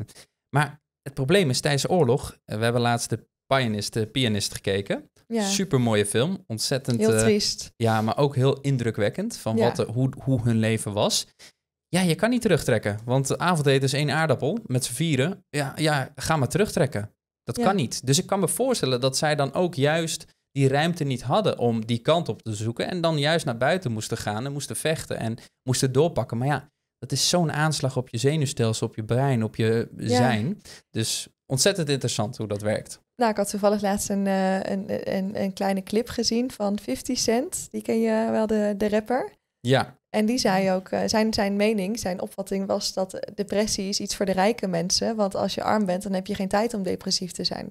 maar het probleem is tijdens de oorlog, eh, we hebben laatste Pianist, de eh, pianist gekeken. Super mooie film. Ontzettend. Heel eh, ja, maar ook heel indrukwekkend van wat, hoe, hoe hun leven was. Ja, je kan niet terugtrekken. Want de avondeten is één aardappel met z'n vieren. Ja, ja, ga maar terugtrekken. Dat kan niet. Dus ik kan me voorstellen dat zij dan ook juist die ruimte niet hadden om die kant op te zoeken. En dan juist naar buiten moesten gaan en moesten vechten en moesten doorpakken. Maar ja, dat is zo'n aanslag op je zenuwstelsel, op je brein, op je zijn. Dus ontzettend interessant hoe dat werkt. Nou, ik had toevallig laatst eh, een, een, een, kleine clip gezien van 50 Cent. Die ken je wel, de, de rapper. Ja. En die zei ook, eh, zijn, zijn mening, zijn opvatting was dat depressie is iets voor de rijke mensen. Want als je arm bent, dan heb je geen tijd om depressief te zijn.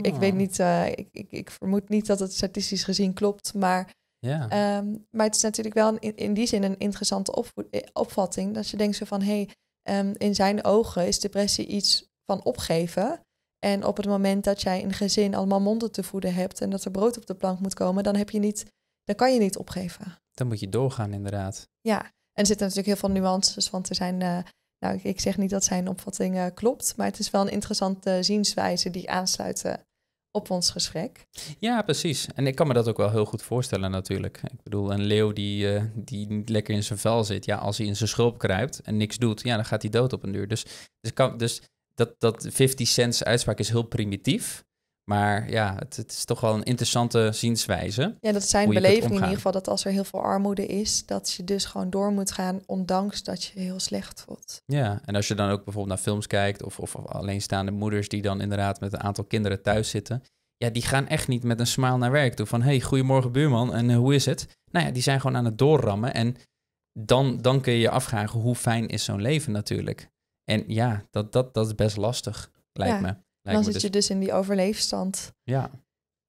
Ik weet ah. niet, eh, ik, ik, vermoed niet dat het statistisch gezien klopt. Maar, ja. Ehm, maar het is natuurlijk wel in, in die zin een interessante opvatting. Dat je denkt zo van, hé, hey, ehm, in zijn ogen is depressie iets van opgeven. En op het moment dat jij een gezin allemaal monden te voeden hebt en dat er brood op de plank moet komen, dan, heb je niet, dan kan je niet opgeven. Dan moet je doorgaan, inderdaad. Ja, en er zitten natuurlijk heel veel nuances, want er zijn, eh, nou ik zeg niet dat zijn opvatting klopt, maar het is wel een interessante zienswijze die aansluit op ons gesprek. Ja, precies. En ik kan me dat ook wel heel goed voorstellen natuurlijk. Ik bedoel, een leeuw die, eh, die niet lekker in zijn vel zit, ja, als hij in zijn schulp kruipt en niks doet, ja, dan gaat hij dood op een duur. Dus, dus, kan, dus dat, dat 50 cents uitspraak is heel primitief. Maar ja, het, het, is toch wel een interessante zienswijze. Ja, dat zijn beleving in ieder geval dat als er heel veel armoede is, dat je dus gewoon door moet gaan, ondanks dat je, heel slecht voelt. Ja, en als je dan ook bijvoorbeeld naar films kijkt, of, of alleenstaande moeders die dan inderdaad met een aantal kinderen thuis zitten, ja, die gaan echt niet met een smaal naar werk toe van hey, goedemorgen buurman en eh, hoe is het? Nou ja, die zijn gewoon aan het doorrammen en dan, dan kun je je afvragen hoe fijn is zo'n leven natuurlijk. En ja, dat, dat, dat is best lastig, lijkt me. dan zit dus je dus in die overleefstand. Ja.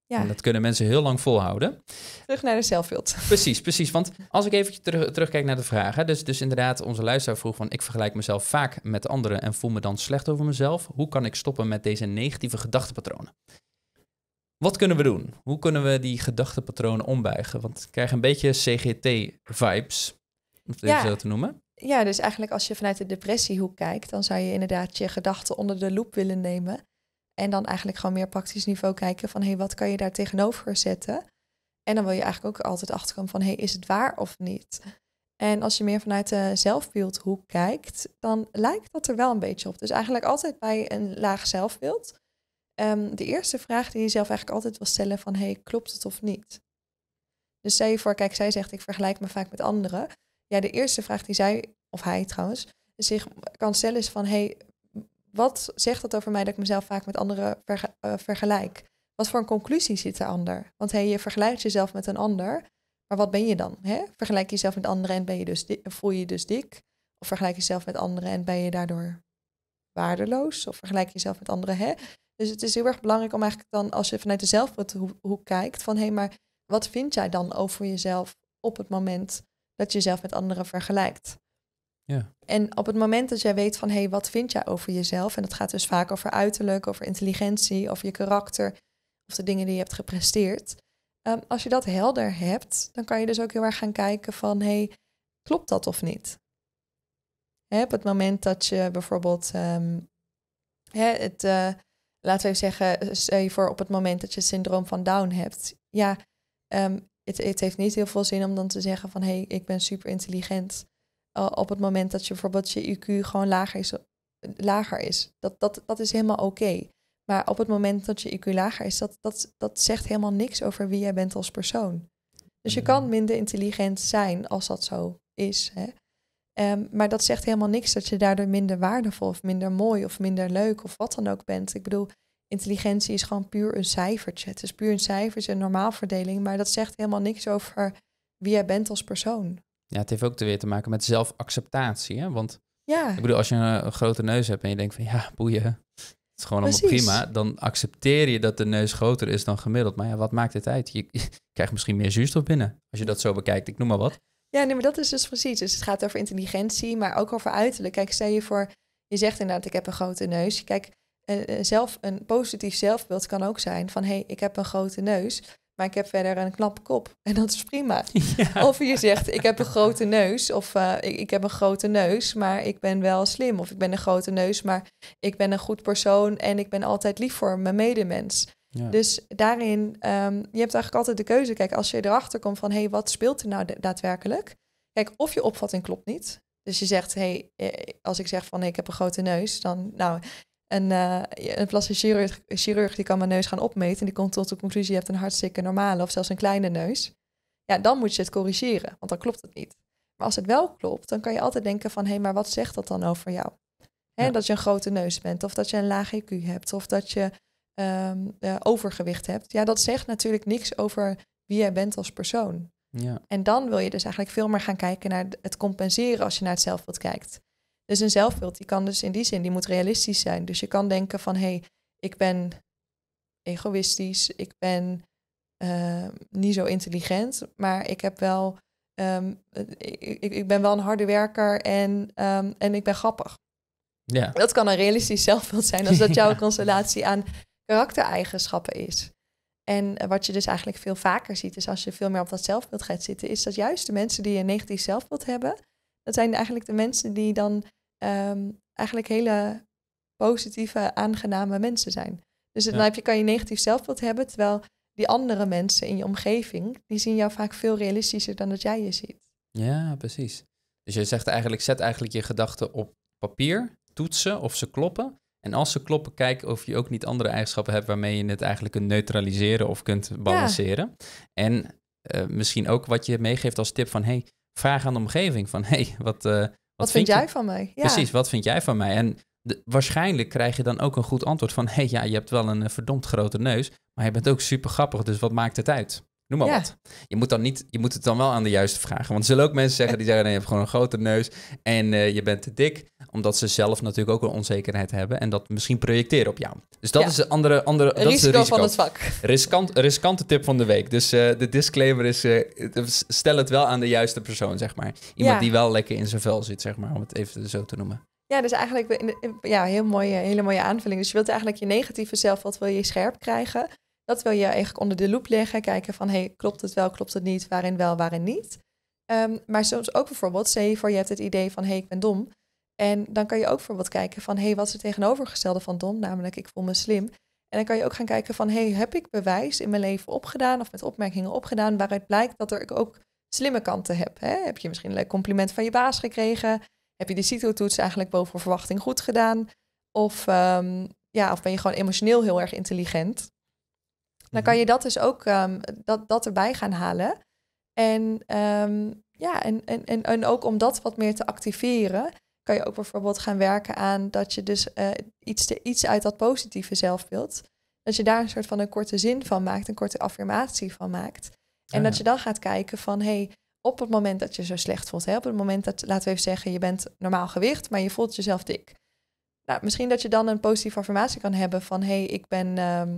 ja. En dat kunnen mensen heel lang volhouden. Terug naar de zelfbeeld. Precies, precies. Want als ik even terug, terugkijk naar de vragen. Dus, dus inderdaad, onze luisteraar vroeg van... ik vergelijk mezelf vaak met anderen en voel me dan slecht over mezelf. Hoe kan ik stoppen met deze negatieve gedachtepatronen? Wat kunnen we doen? Hoe kunnen we die gedachtepatronen ombuigen? Want ik krijg een beetje CGT-vibes, om het ja. zo te noemen ja, dus eigenlijk als je vanuit de depressiehoek kijkt, dan zou je inderdaad je gedachten onder de loep willen nemen. En dan eigenlijk gewoon meer praktisch niveau kijken van hé, hey, wat kan je daar tegenover zetten? En dan wil je eigenlijk ook altijd achterkomen van hé, hey, is het waar of niet? En als je meer vanuit de zelfbeeldhoek kijkt, dan lijkt dat er wel een beetje op. Dus eigenlijk altijd bij een laag zelfbeeld. Ehm, de eerste vraag die je zelf eigenlijk altijd wil stellen van hé, hey, klopt het of niet? Dus stel je voor, kijk, zij zegt ik vergelijk me vaak met anderen ja, de eerste vraag die zij, of hij trouwens, zich kan stellen is van... hey, wat zegt dat over mij dat ik mezelf vaak met anderen eh, vergelijk? Wat voor een conclusie zit er ander? Want hey, je vergelijkt jezelf met een ander, maar wat ben je dan? Hè? Vergelijk jezelf met anderen en ben je dus voel je je dus dik? Of vergelijk jezelf met anderen en ben je daardoor waardeloos? Of vergelijk jezelf met anderen? Hè? Dus het is heel erg belangrijk om eigenlijk dan, als je vanuit de zelfhoek kijkt, van hé, hey, maar wat vind jij dan over jezelf op het moment dat je jezelf met anderen vergelijkt. Ja. En op het moment dat jij weet van hé, hey, wat vind jij over jezelf? En dat gaat dus vaak over uiterlijk, over intelligentie, over je karakter of de dingen die je hebt gepresteerd. Ehm, als je dat helder hebt, dan kan je dus ook heel erg gaan kijken van hé, hey, klopt dat of niet? op het moment dat je bijvoorbeeld, ehm, hè, het, eh, laten we even zeggen, eh, stel je voor op het moment dat je syndroom van Down hebt, ja, ehm, het, het heeft niet heel veel zin om dan te zeggen van hé, hey, ik ben super intelligent. Eh, op het moment dat je bijvoorbeeld je IQ gewoon lager is. Lager is. Dat, dat, dat is helemaal oké. Maar op het moment dat je IQ lager is, dat, dat, dat zegt helemaal niks over wie jij bent als persoon. Dus je mm. kan minder intelligent zijn als dat zo is. Hè? Ehm, maar dat zegt helemaal niks dat je daardoor minder waardevol of minder mooi of minder leuk of wat dan ook bent. Ik bedoel, intelligentie is gewoon puur een cijfertje. Het is puur een cijfertje, een normaalverdeling, maar dat zegt helemaal niks over wie jij bent als persoon. Ja, het heeft ook weer te maken met zelfacceptatie, hè? Want ja. ik bedoel, als je een, eh, grote neus hebt en je denkt van ja, boeien, het is gewoon allemaal prima, dan accepteer je dat de neus groter is dan gemiddeld. Maar ja, wat maakt het uit? Je, je krijgt misschien meer zuurstof binnen, als je dat zo bekijkt. Ik noem maar wat. Ja, nee, maar dat is dus precies. Dus het gaat over intelligentie, maar ook over uiterlijk. Kijk, stel je voor, je zegt inderdaad, ik heb een grote neus. Kijk, eh, eh, zelf, een positief zelfbeeld kan ook zijn van hé, hey, ik heb een grote neus, maar ik heb verder een knappe kop. En dat is prima. Of je zegt, ik heb een grote neus, of eh, ik, ik, heb een grote neus, maar ik ben wel slim. Of ik ben een grote neus, maar ik ben een goed persoon en ik ben altijd lief voor mijn medemens. Dus daarin, ehm, je hebt eigenlijk altijd de keuze. Kijk, als je erachter komt van, hé, hey, wat speelt er nou daadwerkelijk? Kijk, of je opvatting klopt niet. Dus je zegt, hé, hey, als ik zeg van ik heb een grote neus, dan, nou, en eh, een plastisch chirurg, die kan mijn neus gaan opmeten en die komt tot de conclusie, je hebt een hartstikke normale of zelfs een kleine neus. Ja, dan moet je het corrigeren, want dan klopt het niet. Maar als het wel klopt, dan kan je altijd denken van, hé, hey, maar wat zegt dat dan over jou? Hè, Dat je een grote neus bent, of dat je een laag IQ hebt, of dat je ehm, eh, overgewicht hebt. Ja, dat zegt natuurlijk niks over wie jij bent als persoon. Ja. En dan wil je dus eigenlijk veel meer gaan kijken naar het compenseren als je naar het zelfbeeld kijkt. Dus een zelfbeeld, die kan dus in die zin, die moet realistisch zijn. Dus je kan denken van, hé, hey, ik ben egoïstisch, ik ben ehm, niet zo intelligent, maar ik heb wel, ehm, eh, ik, ik, ben wel een harde werker en, ehm, en ik ben grappig. Ja. Dat kan een realistisch zelfbeeld zijn als dat jouw constellatie aan karaktereigenschappen is. En eh, wat je dus eigenlijk veel vaker ziet, is als je veel meer op dat zelfbeeld gaat zitten, is dat juist de mensen die een negatief zelfbeeld hebben, dat zijn eigenlijk de mensen die dan ehm, eigenlijk hele positieve, aangename mensen zijn. Dus dan heb je, kan je negatief zelfbeeld hebben, terwijl die andere mensen in je omgeving, die zien jou vaak veel realistischer dan dat jij je ziet. Ja, precies. Dus je zegt eigenlijk, zet eigenlijk je gedachten op papier, toetsen of ze kloppen. En als ze kloppen, kijk of je ook niet andere eigenschappen hebt waarmee je het eigenlijk kunt neutraliseren of kunt balanceren. En eh, misschien ook wat je meegeeft als tip van, hey, vraag aan de omgeving van hey, wat, eh, wat, vind, jij je? van mij? Ja. Precies, wat vind jij van mij? En waarschijnlijk krijg je dan ook een goed antwoord van hey, ja, je hebt wel een eh, verdomd grote neus, maar je bent ook super grappig, dus wat maakt het uit? Noem maar ja. wat. Je moet, dan niet, je moet het dan wel aan de juiste vragen. Want er zullen ook mensen zeggen die zeggen: nee, je hebt gewoon een grote neus en eh, je bent te dik omdat ze zelf natuurlijk ook een onzekerheid hebben en dat misschien projecteren op jou. Dus dat is de andere... andere dat is van het vak. Riskant, riskante tip van de week. Dus eh, de disclaimer eh, is, stel het wel aan de juiste persoon, zeg maar. Iemand die wel lekker in zijn vel zit, zeg maar, om het even zo te noemen. Ja, dus eigenlijk ja, heel mooie, hele mooie aanvulling. Dus je wilt eigenlijk je negatieve zelf, wat wil je scherp krijgen? Dat wil je eigenlijk onder de loep leggen. Kijken van, hey, klopt het wel, klopt het niet? Waarin wel, waarin niet? Ehm, maar soms ook bijvoorbeeld, zeg je voor je hebt het idee van, hey, ik ben dom. En dan kan je ook voor wat kijken van, hé, hey, wat is het tegenovergestelde van dom? Namelijk, ik voel me slim. En dan kan je ook gaan kijken van, hey, heb ik bewijs in mijn leven opgedaan of met opmerkingen opgedaan waaruit blijkt dat er ook slimme kanten heb? Hè? Heb je misschien een leuk compliment van je baas gekregen? Heb je de CITO-toets eigenlijk boven verwachting goed gedaan? Of, ehm, ja, of ben je gewoon emotioneel heel erg intelligent? Dan kan mhm. je dat dus ook ehm, dat, dat erbij gaan halen. En, um, ja, en, en, en ook om dat wat meer te activeren kan je ook bijvoorbeeld gaan werken aan dat je dus eh, iets, iets uit dat positieve zelfbeeld, dat je daar een soort van een korte zin van maakt, een korte affirmatie van maakt. En ah, dat je dan gaat kijken van, hey, op het moment dat je zo slecht voelt, op het moment dat, laten we even zeggen, je bent normaal gewicht, maar je voelt jezelf dik. Nou, misschien dat je dan een positieve affirmatie kan hebben van, hey, ik ben, ehm,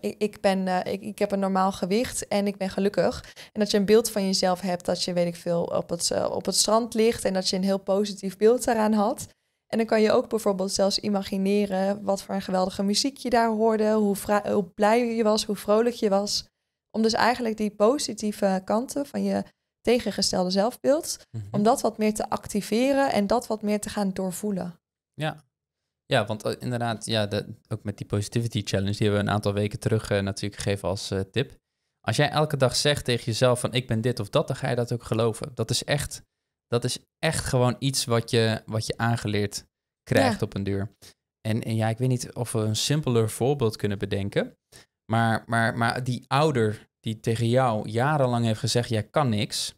ik, ik, ben, eh, ik, ik heb een normaal gewicht en ik ben gelukkig. En dat je een beeld van jezelf hebt dat je, weet ik veel, op het, eh, op het strand ligt en dat je een heel positief beeld daaraan had. En dan kan je ook bijvoorbeeld zelfs imagineren wat voor een geweldige muziek je daar hoorde, hoe, hoe blij je was, hoe vrolijk je was. Om dus eigenlijk die positieve kanten van je tegengestelde zelfbeeld, mhm. om dat wat meer te activeren en dat wat meer te gaan doorvoelen. Ja, ja, want eh, inderdaad, ja, ook met die Positivity Challenge, die hebben we een aantal weken terug eh, natuurlijk gegeven als eh, tip. Als jij elke dag zegt tegen jezelf van ik ben dit of dat, dan ga je dat ook geloven. Dat is echt, dat is echt gewoon iets wat je, wat je aangeleerd krijgt op een duur. En, en ja, ik weet niet of we een simpeler voorbeeld kunnen bedenken. Maar, maar, maar die ouder die tegen jou jarenlang heeft gezegd, jij kan niks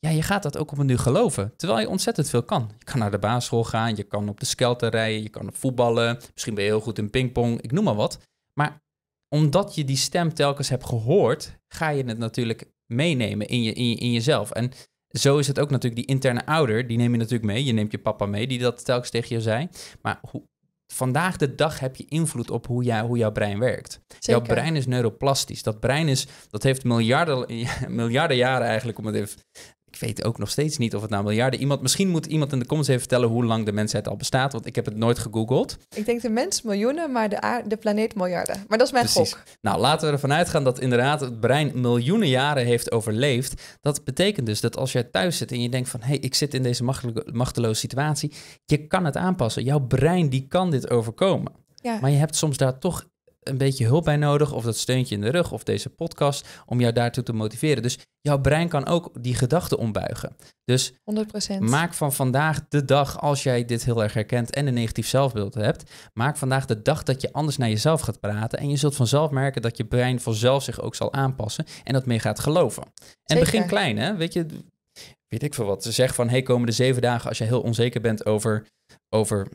ja, je gaat dat ook op een nu geloven. Terwijl je ontzettend veel kan. Je kan naar de basisschool gaan, je kan op de skelter rijden, je kan voetballen. Misschien ben je heel goed in pingpong, ik noem maar wat. Maar omdat je die stem telkens hebt gehoord, ga je het natuurlijk meenemen in, je, in, je, in jezelf. En zo is het ook natuurlijk, die interne ouder, die neem je natuurlijk mee. Je neemt je papa mee, die dat telkens tegen je zei. Maar hoe, vandaag de dag heb je invloed op hoe, jij, hoe jouw brein werkt. Jouw brein is neuroplastisch. Dat brein is, dat heeft miljarden, miljarden jaren eigenlijk, om het even weet ook nog steeds niet of het nou miljarden... Iemand, misschien moet iemand in de comments even vertellen hoe lang de mensheid al bestaat. Want ik heb het nooit gegoogeld. Ik denk de mens miljoenen, maar de, de planeet miljarden. Maar dat is mijn Precies. gok. Nou, laten we ervan uitgaan dat inderdaad het brein miljoenen jaren heeft overleefd. Dat betekent dus dat als jij thuis zit en je denkt van... hé, hey, ik zit in deze machteloze situatie. Je kan het aanpassen. Jouw brein die kan dit overkomen. Maar je hebt soms daar toch een beetje hulp bij nodig, of dat steuntje in de rug, of deze podcast, om jou daartoe te motiveren. Dus jouw brein kan ook die gedachten ombuigen. Dus 100%. maak van vandaag de dag, als jij dit heel erg herkent en een negatief zelfbeeld hebt, maak vandaag de dag dat je anders naar jezelf gaat praten. En je zult vanzelf merken dat je brein vanzelf zich ook zal aanpassen en dat mee gaat geloven. En begin klein, hè? Weet je, weet ik veel wat. Zeg van, hey, komende zeven dagen, als je heel onzeker bent over, over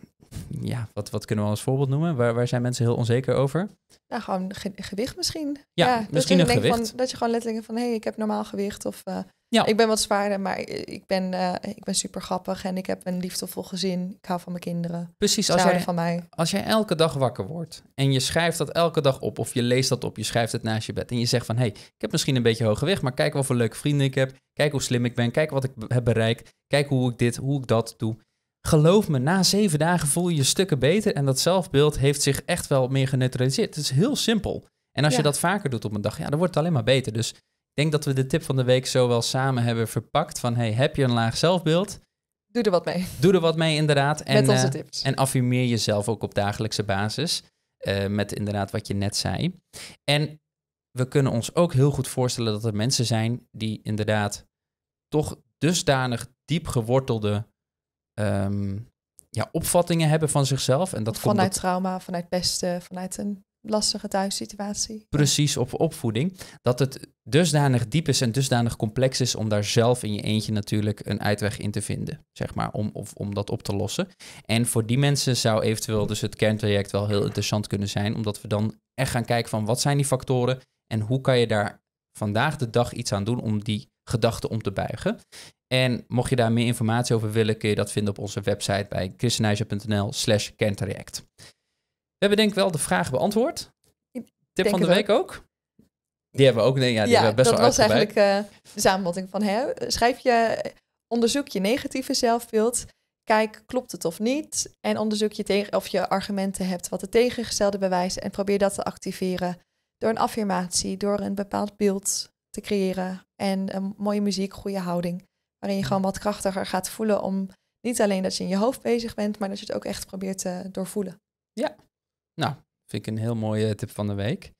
ja, wat, wat kunnen we als voorbeeld noemen? Waar, waar zijn mensen heel onzeker over? Nou, gewoon gewicht misschien. Ja, misschien een gewicht. dat je gewoon letterlijk van, hé, hey, ik heb normaal gewicht. Of eh, ja. ik ben wat zwaarder, maar ik ben, eh, ik ben super grappig en ik heb een liefdevol gezin. Ik hou van mijn kinderen. Precies, als jij, van mij. als jij elke dag wakker wordt en je schrijft dat elke dag op of je leest dat op, je schrijft het naast je bed en je zegt van, hé, hey, ik heb misschien een beetje hoog gewicht, maar kijk wat voor leuke vrienden ik heb. Kijk hoe slim ik ben, kijk wat ik heb bereikt, kijk hoe ik dit, hoe ik dat doe. Geloof me, na zeven dagen voel je je stukken beter en dat zelfbeeld heeft zich echt wel meer geneutraliseerd. Het is heel simpel. En als je dat vaker doet op een dag, ja, dan wordt het alleen maar beter. Dus ik denk dat we de tip van de week zo wel samen hebben verpakt van, hey, heb je een laag zelfbeeld? Doe er wat mee. Doe er wat mee, inderdaad. En, Met onze eh, tips. en affirmeer jezelf ook op dagelijkse basis. Eh, met inderdaad wat je net zei. En we kunnen ons ook heel goed voorstellen dat er mensen zijn die inderdaad toch dusdanig diep gewortelde Ehm, ja, opvattingen hebben van zichzelf. En dat vanuit trauma, vanuit pesten, vanuit een lastige thuissituatie. Precies, op opvoeding. Dat het dusdanig diep is en dusdanig complex is om daar zelf in je eentje natuurlijk een uitweg in te vinden, zeg maar, om, of, om dat op te lossen. En voor die mensen zou eventueel dus het kerntraject wel heel interessant kunnen zijn, omdat we dan echt gaan kijken van wat zijn die factoren en hoe kan je daar vandaag de dag iets aan doen om die gedachten om te buigen. En mocht je daar meer informatie over willen, kun je dat vinden op onze website bij christenijzer.nl slash kentreact. We hebben denk ik wel de vraag beantwoord. Tip van de week ook. Die hebben we ook. Nee, ja, die hebben we best dat was eigenlijk eh, de samenvatting van hè, schrijf je, onderzoek je negatieve zelfbeeld. Kijk, klopt het of niet? En onderzoek je tegen, of je argumenten hebt wat het tegengestelde bewijzen. En probeer dat te activeren door een affirmatie, door een bepaald beeld te creëren en een mooie muziek, goede houding. Waarin je gewoon wat krachtiger gaat voelen om niet alleen dat je in je hoofd bezig bent, maar dat je het ook echt probeert te doorvoelen. Ja, nou, vind ik een heel mooie tip van de week.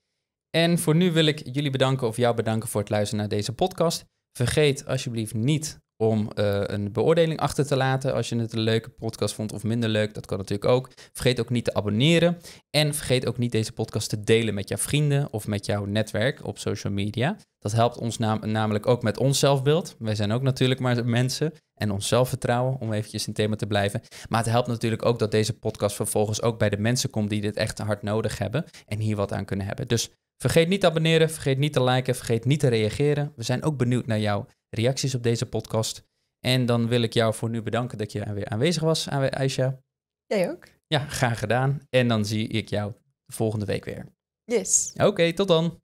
En voor nu wil ik jullie bedanken of jou bedanken voor het luisteren naar deze podcast. Vergeet alsjeblieft niet om eh, een beoordeling achter te laten als je het een leuke podcast vond of minder leuk. Dat kan natuurlijk ook. Vergeet ook niet te abonneren en vergeet ook niet deze podcast te delen met jouw vrienden of met jouw netwerk op social media. Dat helpt ons namelijk ook met ons zelfbeeld. Wij zijn ook natuurlijk maar mensen en ons zelfvertrouwen om eventjes in thema te blijven. Maar het helpt natuurlijk ook dat deze podcast vervolgens ook bij de mensen komt die dit echt hard nodig hebben en hier wat aan kunnen hebben. Dus vergeet niet te abonneren, vergeet niet te liken, vergeet niet te reageren. We zijn ook benieuwd naar jou reacties op deze podcast. En dan wil ik jou voor nu bedanken dat je weer aanwezig was, Aisha. Jij ook. Ja, graag gedaan. En dan zie ik jou volgende week weer. Yes. Oké, tot dan.